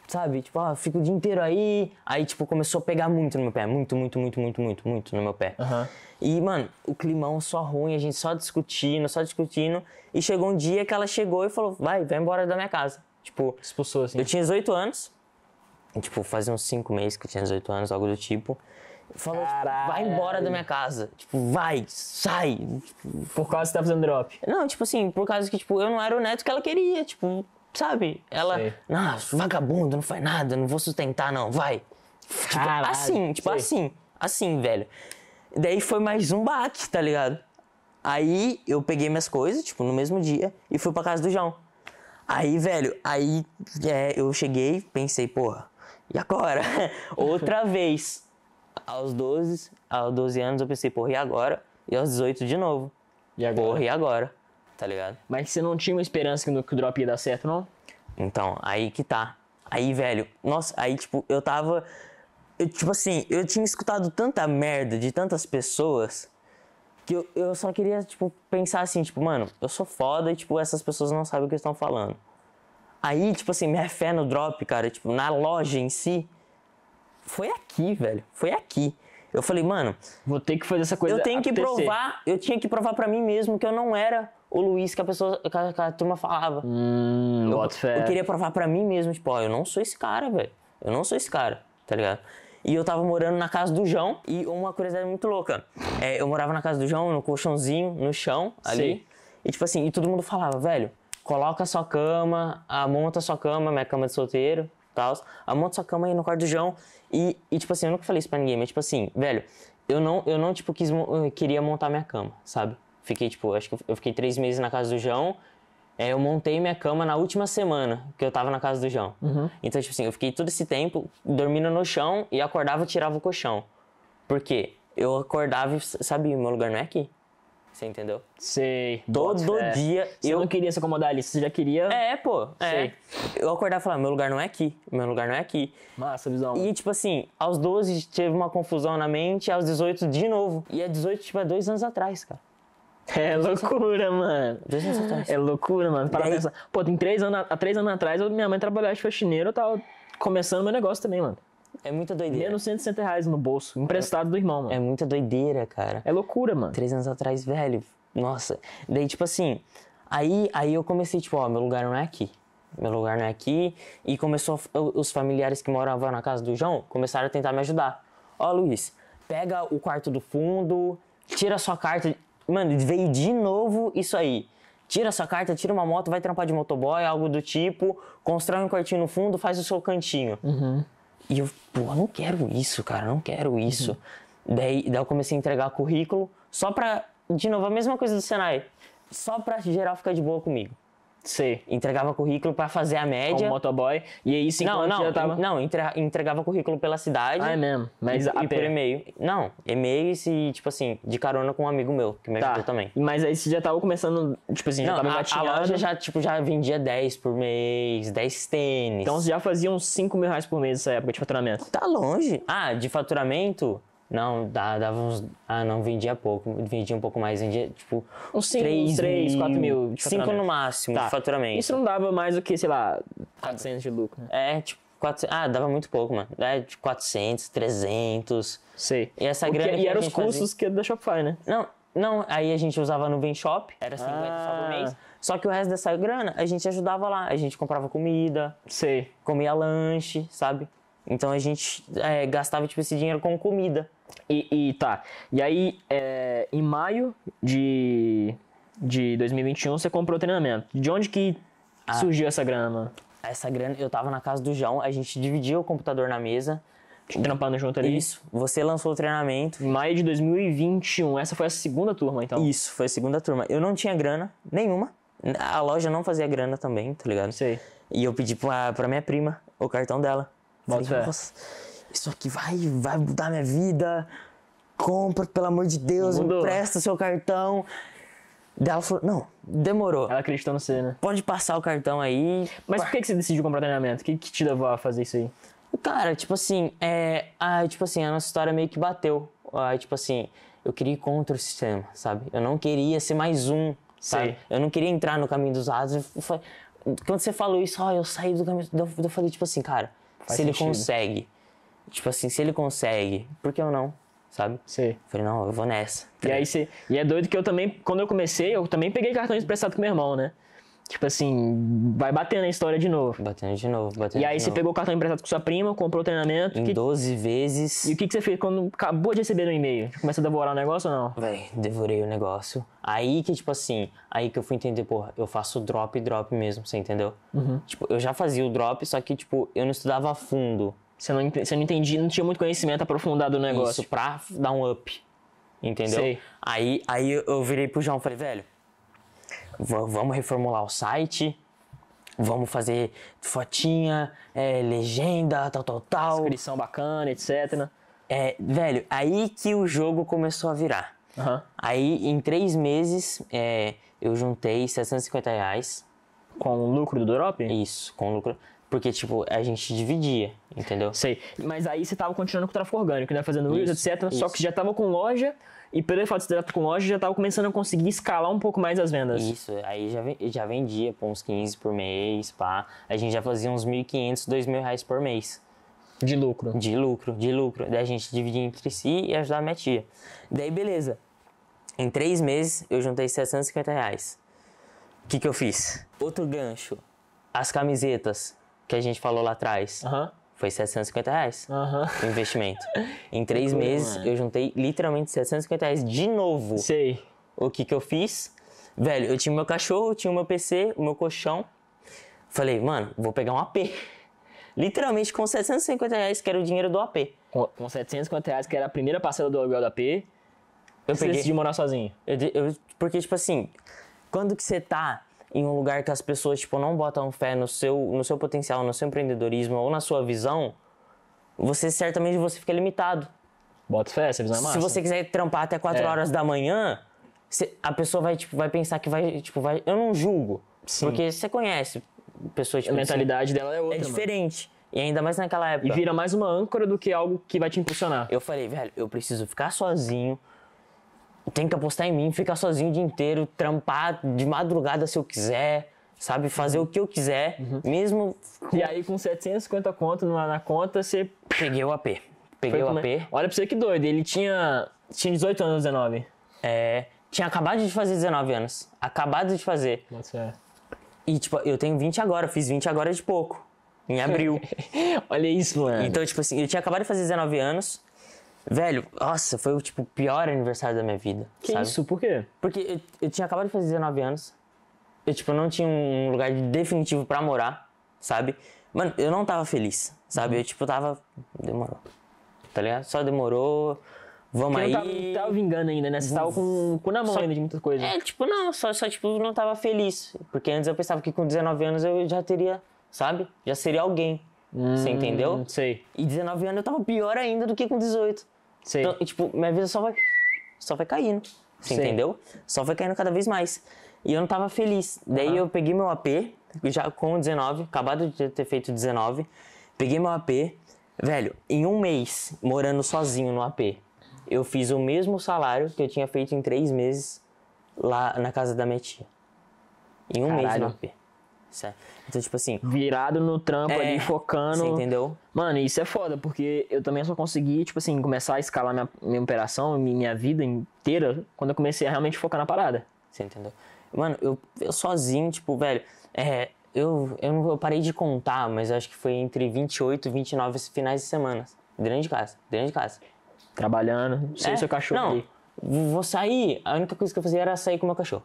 sabe? Tipo, ah, fico o dia inteiro aí. Aí, tipo, começou a pegar muito no meu pé. Muito, muito, muito, muito, muito, muito no meu pé. Uhum. E, mano, o climão é só ruim, a gente só discutindo, só discutindo. E chegou um dia que ela chegou e falou, vai, vai embora da minha casa. Tipo... Expulsou, assim. Eu tinha 18 anos. tipo, fazia uns 5 meses que eu tinha 18 anos, algo do tipo. Falou, tipo, vai embora da minha casa. Tipo, vai, sai. Por causa que você tá fazendo drop? Não, tipo assim, por causa que, tipo, eu não era o neto que ela queria. Tipo, Sabe? Ela, não, nossa, vagabundo, não faz nada, não vou sustentar, não, vai. Tipo, assim, tipo assim, assim, velho. Daí foi mais um baque, tá ligado? Aí eu peguei minhas coisas, tipo, no mesmo dia, e fui pra casa do João. Aí, velho, aí é, eu cheguei, pensei, porra, e agora? Outra vez. Aos 12, aos 12 anos eu pensei, porra, e agora? E aos 18 de novo. E agora? Porra, e agora? tá ligado? Mas você não tinha uma esperança que, que o drop ia dar certo, não? Então, aí que tá. Aí, velho, nossa, aí, tipo, eu tava. Eu, tipo assim, eu tinha escutado tanta merda de tantas pessoas que eu, eu só queria, tipo, pensar assim, tipo, mano, eu sou foda e, tipo, essas pessoas não sabem o que estão falando. Aí, tipo assim, minha fé no drop, cara, tipo, na loja em si, foi aqui, velho. Foi aqui. Eu falei, mano. Vou ter que fazer essa coisa. Eu tenho acontecer. que provar, eu tinha que provar para mim mesmo que eu não era o Luiz que a pessoa, que a, que a turma falava. Hum, eu, eu queria provar para mim mesmo, tipo, ó, eu não sou esse cara, velho. Eu não sou esse cara, tá ligado? E eu tava morando na casa do João, e uma curiosidade muito louca. É, eu morava na casa do João, no colchãozinho, no chão, ali. Sim. E tipo assim, e todo mundo falava, velho, coloca a sua cama, a monta a sua cama, minha cama é de solteiro, tal. A monta sua cama aí no quarto do João. E, e tipo assim, eu nunca falei isso pra ninguém, mas tipo assim, velho, eu não, eu não tipo, quis, eh, queria montar minha cama, sabe? Fiquei, tipo, acho que eu fiquei três meses na casa do João. É, eu montei minha cama na última semana que eu tava na casa do João. Uhum. Então, tipo assim, eu fiquei todo esse tempo dormindo no chão e acordava e tirava o colchão. Por quê? Eu acordava e, sabe, meu lugar não é aqui. Você entendeu? Sei. Todo é. dia. Você eu não queria se acomodar ali, você já queria. É, pô. É. Eu acordava e falava, meu lugar não é aqui, meu lugar não é aqui. Massa, visão. E tipo assim, aos 12 teve uma confusão na mente, aos 18 de novo. E a é 18, tipo, é dois anos atrás, cara. É loucura, mano. É loucura, mano. Para pensar. Pô, tem três anos, há três anos atrás, minha mãe trabalhava de faxineiro, eu tava começando meu negócio também, mano. É muita doideira. Menos 160 reais no bolso, emprestado do irmão, mano. É muita doideira, cara. É loucura, mano. Três anos atrás, velho. Nossa. Daí, tipo assim, aí, aí eu comecei, tipo, ó, meu lugar não é aqui. Meu lugar não é aqui. E começou, os familiares que moravam na casa do João começaram a tentar me ajudar. Ó, Luiz, pega o quarto do fundo, tira a sua carta. Mano, veio de novo isso aí. Tira sua carta, tira uma moto, vai trampar de motoboy, algo do tipo, constrói um quartinho no fundo, faz o seu cantinho. Uhum. E eu, pô, não quero isso, cara, não quero isso. Uhum. Daí, daí eu comecei a entregar currículo, só pra, de novo, a mesma coisa do Senai, só pra geral ficar de boa comigo. Sei. Entregava currículo para fazer a média. Como motoboy. E aí sim, não, não, tava... não, entregava currículo pela cidade. Ah, é mesmo. Mas e, e por e-mail. Não, e-mail e tipo assim, de carona com um amigo meu, que me tá. ajudou também. Mas aí você já tava começando, tipo assim, não, já tava a, a loja já, tipo, já vendia 10 por mês, 10 tênis. Então você já fazia uns 5 mil reais por mês nessa época de faturamento. Tá longe. Ah, de faturamento? Não, dava uns. Ah, não, vendia pouco. Vendia um pouco mais, vendia tipo. Uns 5, 3, 4 mil. 5 no máximo tá. de faturamento. Isso não dava mais do que, sei lá, 400 de lucro. Né? É, tipo, 400. Ah, dava muito pouco, mano. É, de 400, 300. Sei. E essa grana. Que, e eram os custos fazia... que da Shopify, né? Não, não, aí a gente usava no Ben Shop, era 50 ah. só por ah. mês. Só que o resto dessa grana a gente ajudava lá. A gente comprava comida. Sei. Comia lanche, sabe? Então a gente é, gastava tipo, esse dinheiro com comida. E, e tá. E aí, é, em maio de, de 2021, você comprou o treinamento. De onde que ah, surgiu essa grana? Essa grana, eu tava na casa do João, a gente dividia o computador na mesa. Trampando junto ali. Isso. Você lançou o treinamento. Em maio de 2021. Essa foi a segunda turma, então? Isso, foi a segunda turma. Eu não tinha grana nenhuma. A loja não fazia grana também, tá ligado? Sei. E eu pedi pra, pra minha prima o cartão dela. Falei, nossa, isso aqui vai, vai mudar minha vida. Compra, pelo amor de Deus, Mudou. empresta seu cartão. Daí ela falou, não, demorou. Ela acreditou no você, né? Pode passar o cartão aí. Mas por que, que você decidiu comprar treinamento? O que, que te levou a fazer isso aí? Cara, tipo assim, é, a, tipo assim, a nossa história meio que bateu. A, tipo assim, eu queria ir contra o sistema, sabe? Eu não queria ser mais um, sabe? Eu não queria entrar no caminho dos lados. Quando você falou isso, ó, eu saí do caminho... Eu falei, tipo assim, cara Faz se sentido. ele consegue. Tipo assim, se ele consegue, por que eu não? Sabe? Sei. Falei, não, eu vou nessa. E aí se E é doido que eu também, quando eu comecei, eu também peguei cartão emprestado com meu irmão, né? Tipo assim, vai batendo a história de novo. Batendo de novo, batendo E aí você novo. pegou o cartão emprestado com sua prima, comprou o treinamento. Em que... 12 vezes. E o que, que você fez quando acabou de receber o um e-mail? Começa a devorar o negócio ou não? Véi, devorei o negócio. Aí que, tipo assim, aí que eu fui entender, porra, eu faço drop e drop mesmo, você entendeu? Uhum. Tipo, eu já fazia o drop, só que, tipo, eu não estudava a fundo. Você não, você não entendia, não tinha muito conhecimento aprofundado do negócio. Isso, pra dar um up. Entendeu? Sei. Aí, aí eu virei pro João e falei, velho vamos reformular o site, vamos fazer fotinha, é, legenda, tal, tal, tal. Descrição bacana, etc. É, velho, aí que o jogo começou a virar. Uhum. Aí, em três meses, é, eu juntei 750 reais. Com o lucro do drop? Isso, com o lucro. Porque, tipo, a gente dividia, entendeu? Sei. Mas aí você tava continuando com o tráfego orgânico, né? Fazendo isso, reels, etc. Isso. Só que já tava com loja, e pelo fato de ser direto com loja, já estava começando a conseguir escalar um pouco mais as vendas. Isso, aí já, já vendia pô, uns 15 por mês, pá. A gente já fazia uns 1.500, 2.000 reais por mês. De lucro? De lucro, de lucro. Daí a gente dividia entre si e ajudava minha tia. Daí, beleza. Em três meses, eu juntei 750 reais. O que, que eu fiz? Outro gancho. As camisetas que a gente falou lá atrás. Aham. Uhum foi 750 reais uhum. o investimento. Em três meses, mano. eu juntei literalmente 750 reais de novo. Sei. O que que eu fiz? Velho, eu tinha meu cachorro, tinha o meu PC, o meu colchão. Falei, mano, vou pegar um AP. Literalmente com 750 reais, que era o dinheiro do AP. Com, com 750 reais, que era a primeira parcela do aluguel do AP, eu você peguei. morar sozinho? Eu, eu, porque, tipo assim, quando que você tá em um lugar que as pessoas tipo não botam fé no seu no seu potencial, no seu empreendedorismo ou na sua visão, você certamente você fica limitado. Bota fé, essa visão é massa. Se você quiser trampar até 4 é. horas da manhã, a pessoa vai tipo vai pensar que vai tipo vai, eu não julgo, Sim. porque você conhece pessoas tipo, a mentalidade assim, dela é outra. É diferente. Mano. E ainda mais naquela época. E vira mais uma âncora do que algo que vai te impulsionar. Eu falei, velho, eu preciso ficar sozinho, tem que apostar em mim, ficar sozinho o dia inteiro, trampar de madrugada se eu quiser, sabe? Fazer uhum. o que eu quiser, uhum. mesmo. E aí, com 750 conto na, na conta, você. Peguei o AP. Peguei Foi o AP. Olha pra você que doido, ele tinha, tinha 18 anos, 19. É. Tinha acabado de fazer 19 anos. Acabado de fazer. Nossa, é. E, tipo, eu tenho 20 agora, fiz 20 agora de pouco. Em abril. Olha isso, mano. Então, tipo assim, eu tinha acabado de fazer 19 anos. Velho, nossa, foi tipo, o pior aniversário da minha vida. Que sabe? isso? Por quê? Porque eu, eu, tinha acabado de fazer 19 anos. Eu, tipo, não tinha um lugar definitivo para morar, sabe? Mano, eu não tava feliz, sabe? Eu, tipo, tava. Demorou. Tá ligado? Só demorou. Vamos aí. Não tava, tava vingando ainda, né? Você tava com, com na mão só, ainda de muitas coisas. É, tipo, não, só, só, tipo, não tava feliz. Porque antes eu pensava que com 19 anos eu já teria, sabe? Já seria alguém. Hum, você entendeu? Sei. E 19 anos eu tava pior ainda do que com 18. Então, e, tipo, minha vida só vai, só vai caindo. Você entendeu? Só vai caindo cada vez mais. E eu não tava feliz. Daí uhum. eu peguei meu AP, já com 19, acabado de ter feito 19. Peguei meu AP, velho, em um mês, morando sozinho no AP, eu fiz o mesmo salário que eu tinha feito em três meses lá na casa da minha tia. Em um Caralho. mês no AP. Certo. Então, tipo assim. Virado no trampo é, ali, focando. Você entendeu? Mano, isso é foda, porque eu também só consegui, tipo assim, começar a escalar minha, minha operação, minha vida inteira, quando eu comecei a realmente focar na parada. Você entendeu? Mano, eu, eu sozinho, tipo, velho, é, eu, eu, eu parei de contar, mas acho que foi entre 28 e 29 finais de semana. Dentro de casa, dentro de casa. Trabalhando, sem é, seu cachorro não, ali. Vou sair, a única coisa que eu fazia era sair com o meu cachorro.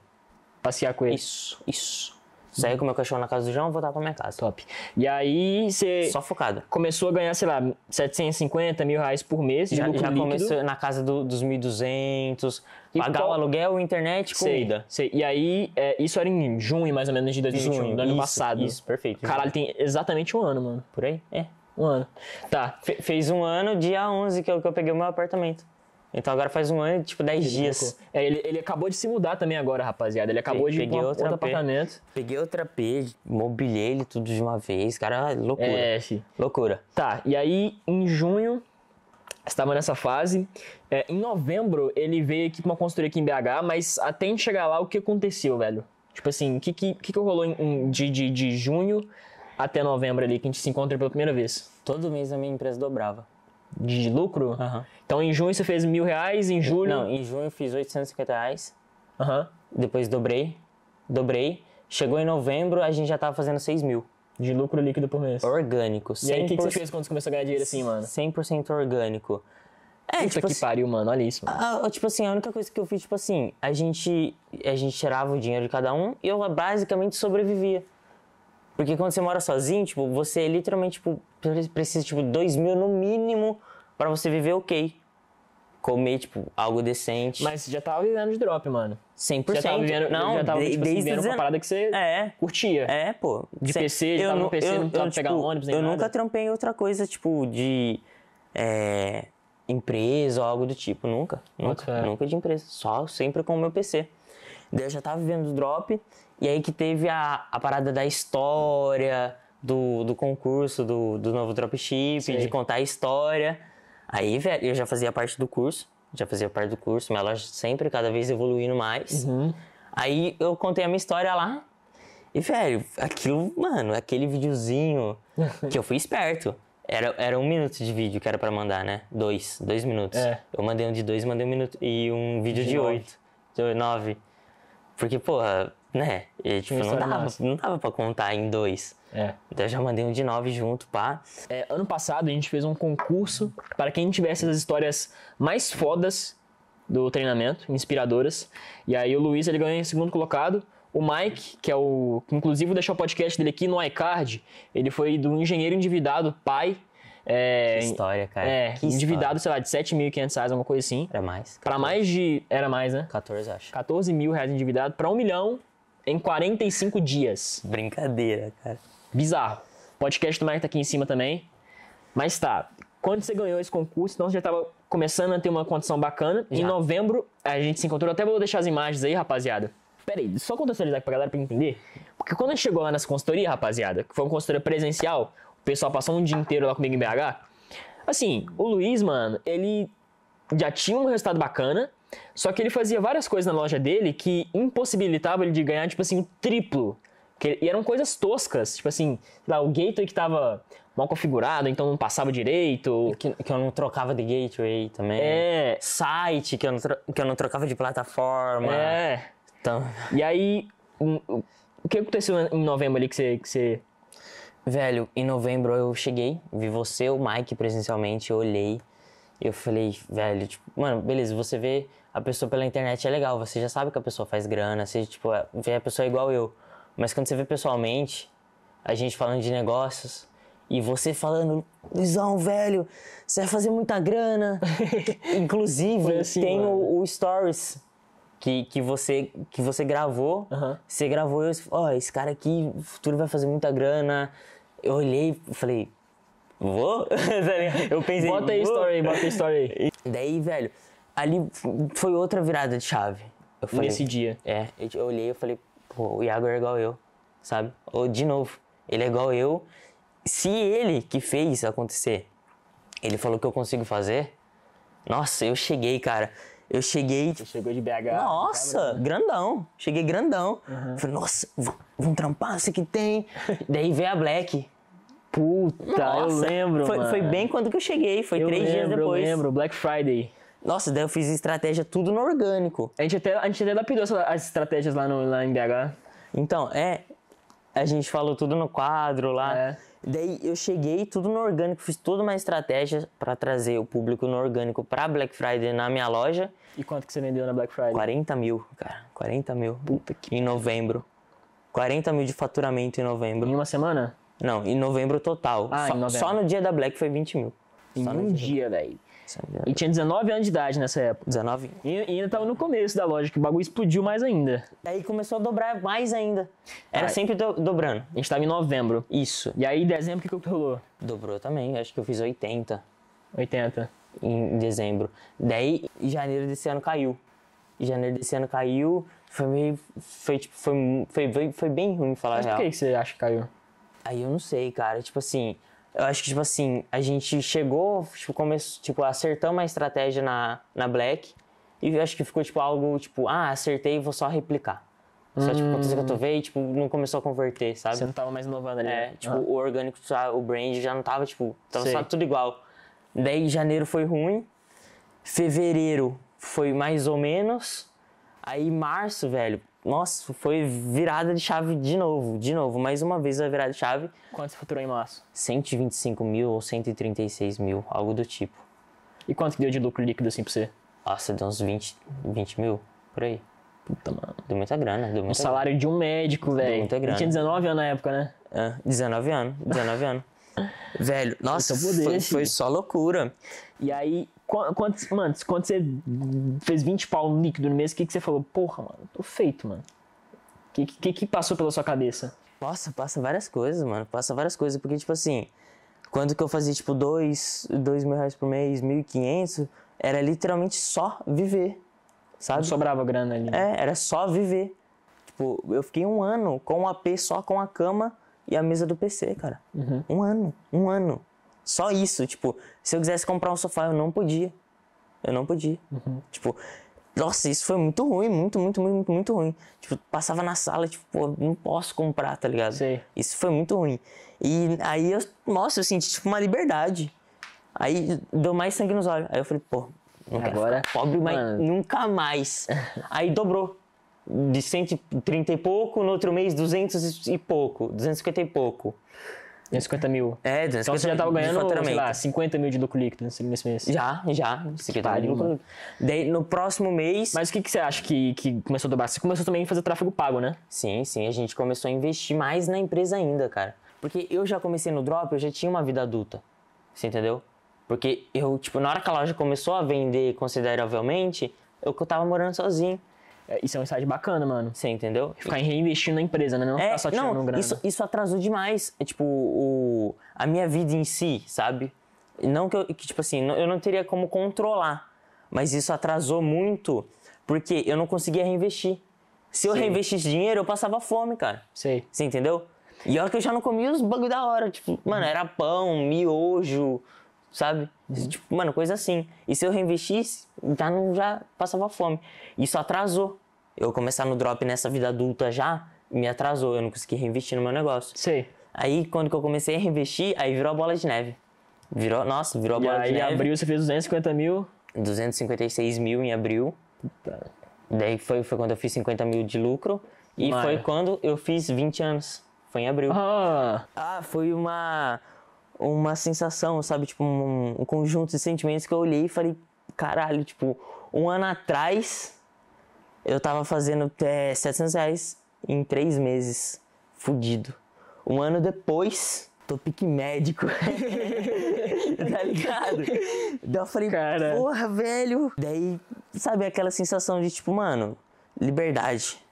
Passear com ele. Isso, isso. Saí com meu cachorro na casa do João, voltar pra minha casa. Top. E aí você. Só focado. Começou a ganhar, sei lá, 750 mil reais por mês. Já, já começou na casa do, dos 1.200. pagar qual... o aluguel, internet, comida. Sei, sei. E aí, é, isso era em junho, mais ou menos, de 2021, junho, do ano isso, passado. Isso, perfeito. Caralho, tem exatamente um ano, mano. Por aí? É, um ano. Tá. Fe fez um ano, dia 11, que eu, que eu peguei o meu apartamento. Então agora faz um ano tipo, 10 dias. É, ele, ele acabou de se mudar também agora, rapaziada. Ele acabou Peguei de ir outro, outro apartamento. Peguei outra P, mobilei ele tudo de uma vez. Cara, loucura. É, Loucura. Tá, e aí em junho estava nessa fase. É, em novembro, ele veio aqui pra uma consultoria aqui em BH, mas até chegar lá, o que aconteceu, velho? Tipo assim, o que, que, que, rolou em, de, de, de junho até novembro ali, que a gente se encontra pela primeira vez? Todo mês a minha empresa dobrava de lucro. Então em junho você fez mil reais, em julho. Não, em junho eu fiz 850 reais. Uhum. Depois dobrei. Dobrei. Chegou em novembro, a gente já tava fazendo 6 mil. De lucro líquido por mês. Orgânico. E aí, o que, que, você fez quando você começou a ganhar dinheiro assim, mano? 100% orgânico. É, Puta tipo que assim, pariu, mano. Olha isso, mano. A, ah, tipo assim, a única coisa que eu fiz, tipo assim, a gente, a gente tirava o dinheiro de cada um e eu basicamente sobrevivia. Porque quando você mora sozinho, tipo, você literalmente tipo, precisa, tipo, dois mil no mínimo para você viver ok. Comer, tipo, algo decente. Mas você já tava vivendo de drop, mano. 100%. Já tava vivendo, não, já tava, de, tipo, assim, desde assim, vivendo 19... uma parada que você é, curtia. É, pô. De Cê, PC, eu já tava no PC, eu, não precisava tipo, pegar ônibus, nem Eu nada. nunca trampei em outra coisa, tipo, de... É, empresa ou algo do tipo. Nunca. Nunca. Nunca de empresa. Só sempre com o meu PC. Daí eu já tava vivendo drop. E aí que teve a, a parada da história, do, do concurso, do, do novo dropship, Sim. de contar a história. Aí, velho, eu já fazia parte do curso, já fazia parte do curso, minha loja sempre, cada vez evoluindo mais. Uhum. Aí eu contei a minha história lá. E, velho, aquilo, mano, aquele videozinho que eu fui esperto. Era, era um minuto de vídeo que era para mandar, né? Dois, dois minutos. É. Eu mandei um de dois, mandei um minuto. E um vídeo de, de oito, de nove. Porque, porra, né? E tipo, não é dava, não dava pra contar em dois. É. Então eu já mandei um de nove junto, pá. É, ano passado a gente fez um concurso para quem tivesse as histórias mais fodas do treinamento, inspiradoras. E aí o Luiz ele ganhou em segundo colocado. O Mike, que é o. que inclusive deixou o podcast dele aqui no iCard, ele foi do engenheiro endividado, pai. É, que história, cara. É, que endividado, história. sei lá, de 7.500 reais, alguma coisa assim. Era mais. 14. Pra mais de. Era mais, né? 14, acho. 14 mil reais endividado, pra um milhão em 45 dias. Brincadeira, cara. Bizarro. Podcast do Mike tá aqui em cima também. Mas tá, quando você ganhou esse concurso, então você já estava começando a ter uma condição bacana. Já. Em novembro, a gente se encontrou, até vou deixar as imagens aí, rapaziada. Pera aí, só contextualizar aqui pra galera pra entender. Porque quando a gente chegou lá nessa consultoria, rapaziada, que foi uma consultoria presencial, o pessoal passou um dia inteiro lá comigo em BH. Assim, o Luiz, mano, ele já tinha um resultado bacana, só que ele fazia várias coisas na loja dele que impossibilitava ele de ganhar, tipo assim, o triplo. Que, e eram coisas toscas, tipo assim, lá, o gateway que tava mal configurado, então não passava direito. Que, que, eu não trocava de gateway também. É. Site que eu não, que eu não trocava de plataforma. É. Então... E aí, um, o que aconteceu em novembro ali que você, que você... Velho, em novembro eu cheguei, vi você, o Mike presencialmente, eu olhei eu falei, velho, tipo, mano, beleza, você vê a pessoa pela internet é legal, você já sabe que a pessoa faz grana, você, tipo, é, vê a pessoa igual eu. Mas quando você vê pessoalmente, a gente falando de negócios, e você falando, Luizão, velho, você vai fazer muita grana. Inclusive, assim, tem o, o, Stories que, que, você, que você gravou. Uhum. Você gravou e eu ó, oh, esse cara aqui, futuro vai fazer muita grana. Eu olhei e falei, vou? eu pensei. Bota aí, história story aí, bota aí, story aí. Daí, velho, ali foi outra virada de chave. Falei, Nesse dia. É, eu olhei e falei, pô, o Iago é igual eu, sabe? Ou, de novo, ele é igual eu. Se ele que fez isso acontecer, ele falou que eu consigo fazer, nossa, eu cheguei, cara. Eu cheguei. Você chegou de BH. Nossa, grandão. Cheguei grandão. Uhum. Falei, nossa, vamos trampar, você que tem. Daí veio a Black. Puta, Nossa, eu lembro. Foi, foi, bem quando que eu cheguei, foi eu três lembro, dias depois. Eu lembro, Black Friday. Nossa, daí eu fiz estratégia tudo no orgânico. A gente até, a gente até lapidou as estratégias lá, no, lá em BH. Então, é. A gente falou tudo no quadro lá. É. Daí eu cheguei tudo no orgânico, fiz toda uma estratégia para trazer o público no orgânico para Black Friday na minha loja. E quanto que você vendeu na Black Friday? 40 mil, cara. 40 mil. Puta que. Em novembro. 40 mil de faturamento em novembro. Em uma semana? Não, em novembro total. Ah, só, em novembro. só no dia da Black foi 20 mil. Em só um dia, velho. E tinha 19 anos de idade nessa época. 19? E, e ainda tava no começo da loja, que o bagulho explodiu mais ainda. Aí começou a dobrar mais ainda. Era Ai. sempre do, dobrando. A gente tava em novembro. Isso. E aí, em dezembro, o que, que rolou? Dobrou também. Acho que eu fiz 80. 80. Em dezembro. Daí, em janeiro desse ano caiu. Em janeiro desse ano caiu. Foi meio. Foi, tipo, foi, foi, foi, foi bem ruim falar Mas real. Por que, que você acha que caiu? Aí eu não sei, cara. Tipo assim, eu acho que, tipo assim, a gente chegou, tipo, começou, tipo, acertamos a estratégia na, na Black. E acho que ficou, tipo, algo, tipo, ah, acertei, vou só replicar. Só, tipo, quando que eu tovei, hum. tipo, não começou a converter, sabe? Você não tava mais inovando ali. É, né? tipo, ah. o orgânico, o brand já não tava, tipo, tava só tudo igual. Daí janeiro foi ruim, fevereiro foi mais ou menos, aí março, velho, nossa, foi virada de chave de novo, de novo, mais uma vez a virada de chave. Quanto você faturou em março? 125 mil ou 136 mil, algo do tipo. E quanto que deu de lucro líquido assim pra você? Nossa, deu uns 20, 20 mil, por aí. Puta, mano. Deu muita grana, deu muita O salário grana. de um médico, velho. Deu muita grana. tinha 19 anos na época, né? É, 19 anos, 19 anos. Velho, nossa, então, poder, foi, foi, só loucura. E aí, Quantos, mano, quando você fez 20 pau no líquido no mês, o que, que você falou? Porra, mano, tô feito, mano. O que, que, que passou pela sua cabeça? Nossa, passa várias coisas, mano. Passa várias coisas, porque, tipo assim, quando que eu fazia, tipo, dois, dois mil reais por mês, mil e quinhentos, era literalmente só viver, sabe? Não sobrava grana ali. É, era só viver. Tipo, eu fiquei um ano com o AP só com a cama e a mesa do PC, cara. Uhum. Um ano, um ano. Só isso, tipo, se eu quisesse comprar um sofá, eu não podia. Eu não podia. Uhum. Tipo, nossa, isso foi muito ruim, muito, muito, muito, muito ruim. Tipo, passava na sala, tipo, pô, não posso comprar, tá ligado? Isso foi muito ruim. E aí eu, nossa, eu senti tipo uma liberdade. Aí deu mais sangue nos olhos. Aí eu falei, pô, não agora pobre, mas mano. nunca mais. Aí dobrou. De 130 e pouco, no outro mês 200 e pouco, 250 e pouco. 250 mil. É, 250 Então você já tava ganhando, sei lá, 50 mil de lucro líquido nesse, mês. Já, já. 50 mil de no próximo mês... Mas o que, que você acha que, que começou a dobrar? Você começou também a fazer tráfego pago, né? Sim, sim. A gente começou a investir mais na empresa ainda, cara. Porque eu já comecei no drop, eu já tinha uma vida adulta. Você entendeu? Porque eu, tipo, na hora que a loja começou a vender consideravelmente, eu tava morando sozinho. É, isso é um estágio bacana, mano. Você entendeu? Ficar reinvestindo na empresa, né? Não é, ficar só tirando não, grana. Isso, isso atrasou demais, é, tipo, o, a minha vida em si, sabe? Não que, eu, que tipo assim, não, eu não teria como controlar, mas isso atrasou muito porque eu não conseguia reinvestir. Se eu Sim. reinvestisse dinheiro, eu passava fome, cara. Sei. Você entendeu? E olha que eu já não comia os bagulho da hora. Tipo, mano, era pão, miojo, sabe? Uhum. Tipo, mano, coisa assim. E se eu reinvestisse, já não já passava fome. Isso atrasou. Eu começar no drop nessa vida adulta já me atrasou, eu não consegui reinvestir no meu negócio. Sei. Aí quando que eu comecei a reinvestir, aí virou a bola de neve. Virou, nossa, virou a bola aí, de neve. Aí abril você fez 250 mil? 256 mil em abril. Puta. Daí foi, foi quando eu fiz 50 mil de lucro. E Mara. foi quando eu fiz 20 anos. Foi em abril. Ah, ah foi uma uma sensação, sabe? Tipo, um, um conjunto de sentimentos que eu olhei e falei, caralho, tipo, um ano atrás eu tava fazendo é, 700 reais em três meses, fudido. Um ano depois, tô pique médico. tá ligado? Daí eu falei, Cara. porra, velho. Daí, sabe, aquela sensação de tipo, mano, liberdade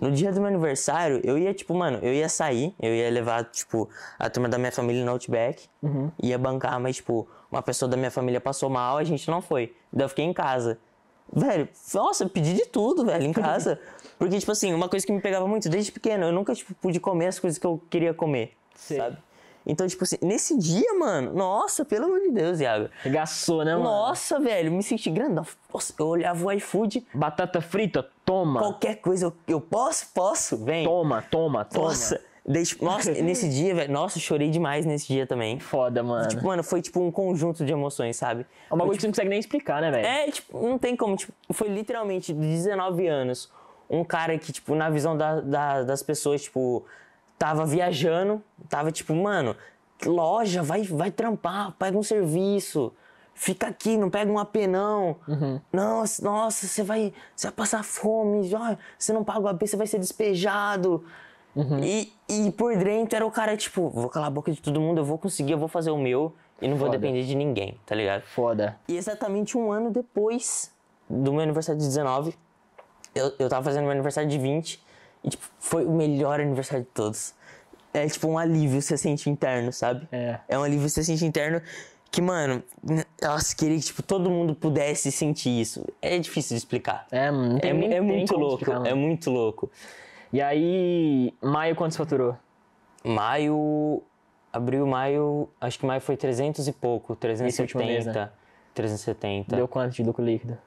no dia do meu aniversário, eu ia, tipo, mano, eu ia sair, eu ia levar, tipo, a turma da minha família no Outback, uhum. ia bancar, mas, tipo, uma pessoa da minha família passou mal, a gente não foi. Daí eu fiquei em casa. Velho, nossa, eu pedi de tudo, velho, em casa. Porque, tipo assim, uma coisa que me pegava muito desde pequeno, eu nunca, tipo, pude comer as coisas que eu queria comer, Sim. sabe? Então, tipo assim, nesse dia, mano, nossa, pelo amor de Deus, Iago. Regaçou, né, mano? Nossa, velho, me senti grandão. Nossa, eu olhava o iFood. Batata frita, toma. Qualquer coisa, eu, eu posso, posso, vem. Toma, toma, toma. Nossa. nossa, nesse dia, velho, nossa, chorei demais nesse dia também. Foda, mano. Tipo, mano, foi tipo um conjunto de emoções, sabe? É uma coisa que você não consegue nem explicar, né, velho? É, tipo, não tem como. Tipo, foi literalmente de 19 anos um cara que, tipo, na visão da, da, das pessoas, tipo, tava viajando, tava tipo, mano, loja, vai, vai trampar, pega um serviço, fica aqui, não pega um AP não. Uhum. Nossa, nossa, você vai, você vai passar fome, você não paga o AP, você vai ser despejado. Uhum. E, e por dentro era o cara, tipo, vou calar a boca de todo mundo, eu vou conseguir, eu vou fazer o meu e não Foda. vou depender de ninguém, tá ligado? Foda. E exatamente um ano depois do meu aniversário de 19, eu, eu tava fazendo meu aniversário de 20, e, tipo, foi o melhor aniversário de todos. É, tipo, um alívio você sente interno, sabe? É. É um alívio você sente interno que, mano, nossa, queria que tipo, todo mundo pudesse sentir isso. É difícil de explicar. É, é, é muito louco, explicar, é muito louco. E aí, maio quanto você faturou? Maio, abril, maio, acho que maio foi 300 e pouco, 370. Mês, 370. Né? Deu quanto de lucro líquido?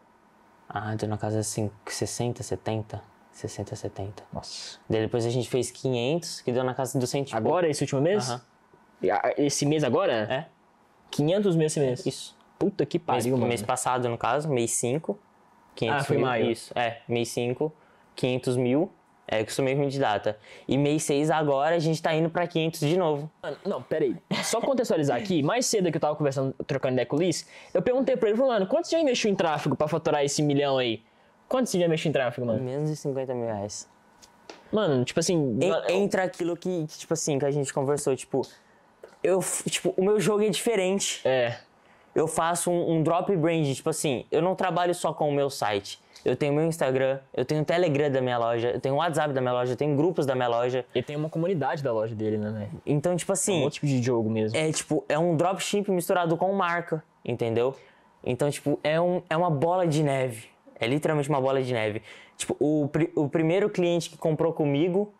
Ah, deu na casa assim, 60, 70. 60, 70. Nossa. Daí depois a gente fez 500, que deu na casa do 100 Agora, esse último mês? Aham. Esse mês agora? É. 500 mil esse mês? Isso. Puta que pariu, mês, mano. Mês passado, no caso, mês 5. 500 ah, foi mil, maio. Isso, é. Mês 5, 500 mil. É, eu costumei mesmo de data. E mês 6 agora, a gente tá indo pra 500 de novo. Mano, não, peraí. Só contextualizar aqui, mais cedo que eu tava conversando, trocando ideia com o Liz, eu perguntei pra ele, mano, quanto você já investiu em tráfego pra faturar esse milhão aí? Quanto você já mexeu em tráfego, mano? Menos de 50 mil reais. Mano, tipo assim. En entra aquilo que, que, tipo assim, que a gente conversou, tipo. Eu, tipo, o meu jogo é diferente. É. Eu faço um, um drop brand, tipo assim, eu não trabalho só com o meu site. Eu tenho meu Instagram, eu tenho o Telegram da minha loja, eu tenho o WhatsApp da minha loja, eu tenho grupos da minha loja. E tem uma comunidade da loja dele, né, Então, tipo assim. É um tipo de jogo mesmo. É tipo, é um dropship misturado com marca, entendeu? Então, tipo, é, um, é uma bola de neve. É literalmente uma bola de neve. Tipo, o, o primeiro cliente que comprou comigo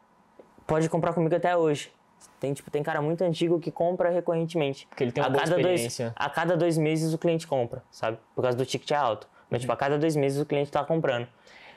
pode comprar comigo até hoje. Tem, tipo, tem cara muito antigo que compra recorrentemente. Porque ele tem uma a cada Dois, a cada dois meses o cliente compra, sabe? Por causa do ticket alto. Mas, tipo, a cada dois meses o cliente tá comprando.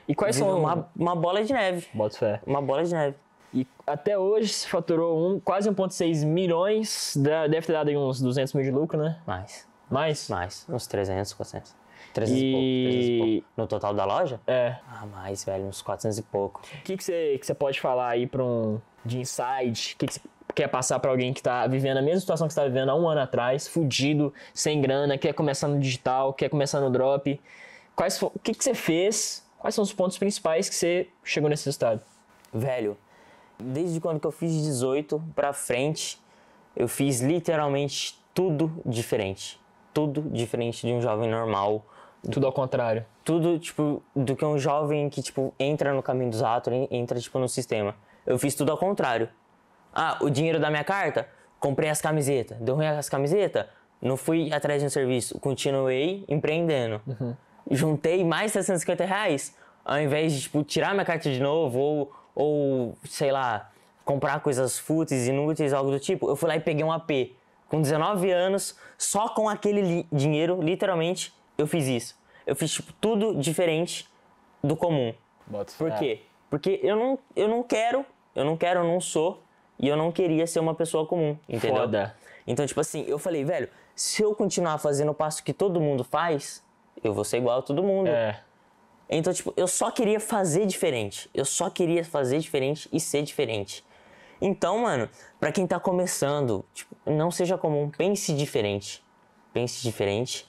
E quais são... Uma, uma bola de neve. Bota fé. Uma bola de neve. E até hoje se faturou um, quase 1,6 milhões. Deve ter dado aí uns 200 mil de lucro, né? Mais. Mais? Mais. Uns 300, 400. 300 e pouco, 300 e pouco. No total da loja? É. Ah, mais, velho, uns 400 e pouco. O que você que que pode falar aí pra um. de inside O que você quer passar para alguém que está vivendo a mesma situação que está vivendo há um ano atrás, fudido, sem grana, quer começar no digital, quer começar no drop. Quais, o que, que você fez? Quais são os pontos principais que você chegou nesse resultado? Velho, desde quando que eu fiz 18 para frente, eu fiz literalmente tudo diferente. Tudo diferente de um jovem normal tudo ao contrário. Tudo, tipo, do que um jovem que, tipo, entra no caminho dos atos, entra, tipo, no sistema. Eu fiz tudo ao contrário. Ah, o dinheiro da minha carta? Comprei as camisetas. Deu ruim as camisetas? Não fui atrás de um serviço. Continuei empreendendo. Uhum. Juntei mais 750 reais. Ao invés de, tipo, tirar minha carta de novo ou, ou sei lá, comprar coisas fúteis, inúteis, algo do tipo, eu fui lá e peguei um AP. Com 19 anos, só com aquele li dinheiro, literalmente, eu fiz isso. Eu fiz, tipo, tudo diferente do comum. But, Por quê? Porque eu não, eu não quero, eu não quero, eu não sou, e eu não queria ser uma pessoa comum, entendeu? Foda. Então, tipo assim, eu falei, velho, se eu continuar fazendo o passo que todo mundo faz, eu vou ser igual a todo mundo. É. Então, tipo, eu só queria fazer diferente. Eu só queria fazer diferente e ser diferente. Então, mano, para quem tá começando, tipo, não seja comum, pense diferente. Pense diferente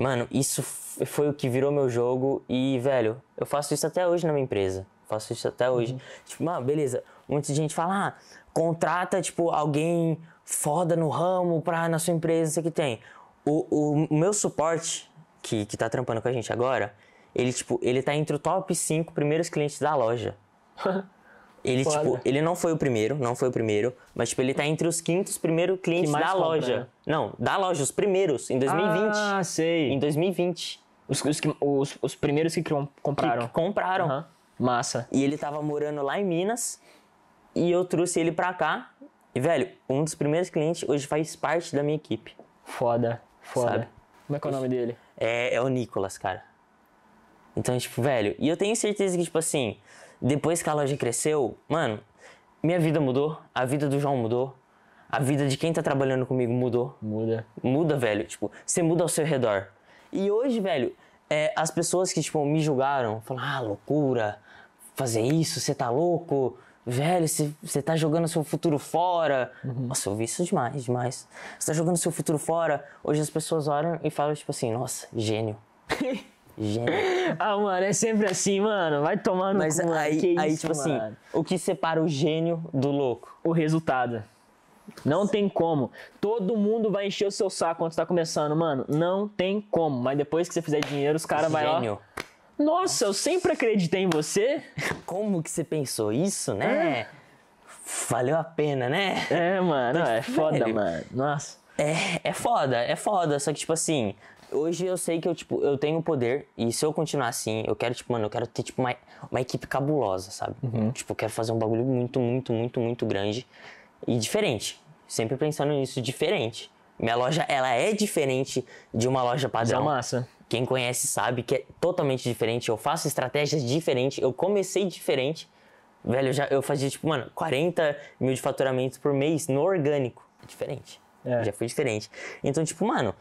Mano, isso foi o que virou meu jogo e, velho, eu faço isso até hoje na minha empresa. faço isso até hoje. Uhum. Tipo, mano, beleza. muita gente fala, ah, contrata, tipo, alguém foda no ramo pra na sua empresa, não sei o que tem. O, o meu suporte, que, que tá trampando com a gente agora, ele, tipo, ele tá entre o top 5 primeiros clientes da loja. Ele, Foda. tipo, ele não foi o primeiro, não foi o primeiro, mas, tipo, ele tá entre os quintos primeiros clientes da compra, loja. Né? Não, da loja, os primeiros, em 2020. Ah, sei. Em 2020. Os, os, os, os primeiros que compraram. Que compraram. Uhum. Massa. E ele tava morando lá em Minas, e eu trouxe ele pra cá. E, velho, um dos primeiros clientes hoje faz parte da minha equipe. Foda, foda. Sabe? Como é que é o nome dele? É, é o Nicolas, cara. Então, tipo, velho, e eu tenho certeza que, tipo assim, depois que a loja cresceu, mano, minha vida mudou, a vida do João mudou, a vida de quem tá trabalhando comigo mudou. Muda. Muda, velho. Tipo, você muda ao seu redor. E hoje, velho, é, as pessoas que, tipo, me julgaram, falaram, ah, loucura, fazer isso, você tá louco, velho, você tá jogando seu futuro fora. Uhum. Nossa, eu vi isso demais, demais. Você tá jogando seu futuro fora. Hoje as pessoas olham e falam, tipo assim, nossa, gênio. Gênio. ah, mano, é sempre assim, mano. Vai tomar no Mas cu, aí, que aí isso, tipo assim, mano? assim, o que separa o gênio do louco? O resultado. Não tem como. Todo mundo vai encher o seu saco quando você tá começando, mano. Não tem como. Mas depois que você fizer dinheiro, os caras vai Gênio. Nossa, eu sempre acreditei em você. Como que você pensou isso, né? É. Valeu a pena, né? É, mano, é foda, mano. Nossa. É, é foda, é foda. Só que, tipo assim, hoje eu sei que eu, tipo, eu tenho poder e se eu continuar assim, eu quero, tipo, mano, eu quero ter, tipo, uma, uma equipe cabulosa, sabe? Uhum. Tipo, eu quero fazer um bagulho muito, muito, muito, muito grande e diferente. Sempre pensando nisso, diferente. Minha loja, ela é diferente de uma loja é padrão. Já massa. Quem conhece sabe que é totalmente diferente. Eu faço estratégias diferentes. Eu comecei diferente. Velho, eu, já, eu fazia, tipo, mano, 40 mil de faturamento por mês no orgânico. Diferente. É. Já foi diferente. Então, tipo, mano,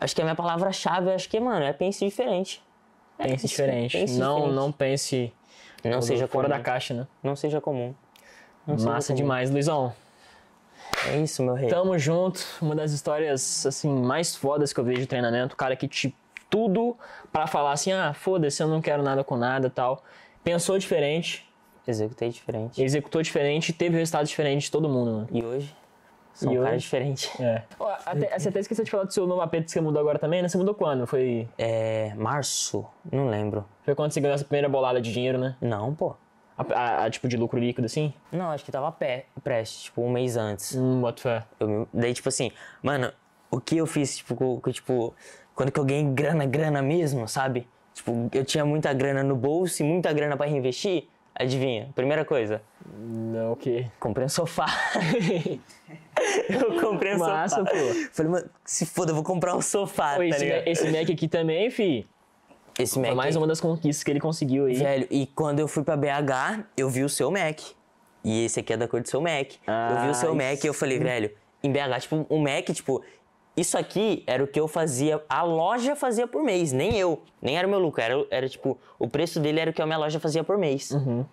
Acho que a minha palavra-chave, acho que, mano, é pense diferente. É, pense, diferente. pense não, diferente. Não pense. Não seja fora comum. da caixa, né? Não seja comum. Não Massa comum. demais, Luizão. É isso, meu rei. Tamo junto. Uma das histórias, assim, mais fodas que eu vejo de treinamento. O cara que te tudo para falar assim, ah, foda-se, eu não quero nada com nada tal. Pensou diferente. Executei diferente. Executou diferente teve resultado diferente de todo mundo, mano. E hoje? São e um hoje... cara diferente. É. Oh, até, você até esqueceu de falar do seu novo AP que você mudou agora também, né? Você mudou quando? Foi. É. Março? Não lembro. Foi quando você ganhou essa primeira bolada de dinheiro, né? Não, pô. A, a, a, tipo de lucro líquido, assim? Não, acho que tava pé, preste, tipo, um mês antes. Hum, boto fé. Eu, daí, tipo assim, mano, o que eu fiz, tipo, tipo, quando que eu ganhei grana, grana mesmo, sabe? Tipo, eu tinha muita grana no bolso e muita grana para reinvestir. Adivinha? Primeira coisa. Não, o quê? Comprei um sofá. Eu comprei um Massa, sofá. Pô. Falei, mano, se foda, eu vou comprar um sofá, pô, tá esse, Esse Mac aqui também, fi. Esse Mac. Foi mais uma das conquistas que ele conseguiu aí. Velho, e quando eu fui pra BH, eu vi o seu Mac. E esse aqui é da cor do seu Mac. Ah, eu vi o seu ah, Mac e eu falei, velho, em BH, tipo, um Mac, tipo, isso aqui era o que eu fazia, a loja fazia por mês, nem eu, nem era o meu lucro, era, era tipo, o preço dele era o que a minha loja fazia por mês. Uhum.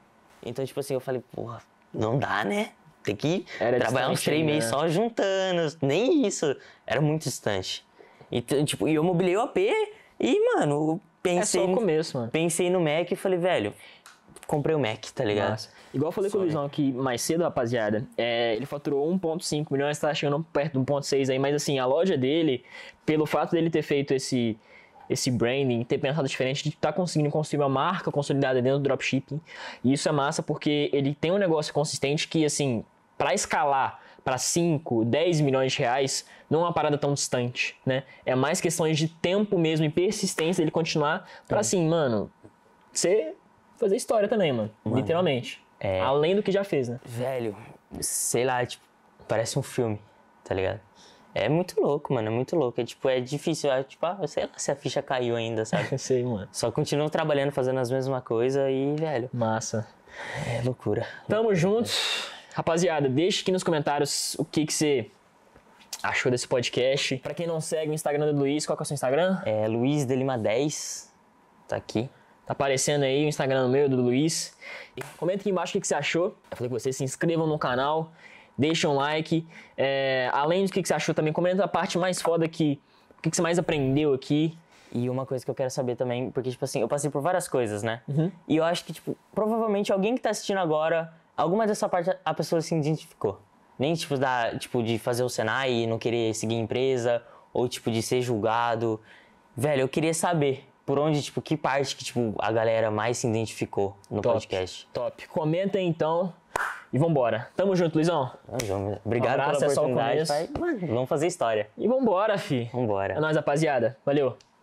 Então, tipo assim, eu falei, porra, não dá, né? ter que Era trabalhar uns três meses né? só juntando, nem isso. Era muito distante. Então, tipo, e eu mobilei o AP e, mano, pensei. É só o começo, mano. Pensei no Mac e falei, velho, comprei o Mac, tá ligado? Nossa. Igual eu falei Sorry. com o Luizão aqui mais cedo, rapaziada, é, ele faturou 1.5 milhões, tá chegando perto de 1.6 aí, mas assim, a loja dele, pelo fato dele ter feito esse esse branding, ter pensado diferente, de estar tá conseguindo construir uma marca consolidada dentro do dropshipping. E isso é massa porque ele tem um negócio consistente que, assim, para escalar para 5, 10 milhões de reais, não é uma parada tão distante, né? É mais questões de tempo mesmo e persistência dele continuar para assim, mano, você fazer história também, mano, mano literalmente. É... Além do que já fez, né? Velho, sei lá, tipo, parece um filme, tá ligado? É muito louco, mano, é muito louco. É tipo, é difícil, é, tipo, ah, sei lá se a ficha caiu ainda, sabe? sei, mano. Só continuam trabalhando, fazendo as mesmas coisas e, velho. Massa. É loucura. Tamo juntos. Rapaziada, deixa aqui nos comentários o que, que você achou desse podcast. Para quem não segue o Instagram do Luiz, qual que é o seu Instagram? É Luiz de Lima 10. Tá aqui. Tá aparecendo aí o Instagram do meu do Luiz. E comenta aqui embaixo o que, que você achou. Eu falei que vocês se inscrevam no canal, deixem um like. É, além do que, que você achou também, comenta a parte mais foda aqui o que, que você mais aprendeu aqui. E uma coisa que eu quero saber também, porque, tipo assim, eu passei por várias coisas, né? Uhum. E eu acho que, tipo, provavelmente alguém que tá assistindo agora Alguma dessa parte a pessoa se identificou. Nem tipo, da, tipo de fazer o Senai e não querer seguir empresa, ou tipo de ser julgado. Velho, eu queria saber por onde, tipo, que parte que tipo, a galera mais se identificou no top, podcast. Top. Comenta então e vambora. Tamo junto, Luizão. Obrigado um abraço, pela é oportunidade. vamos fazer história. E vambora, fi. Vambora. É nóis, rapaziada. Valeu.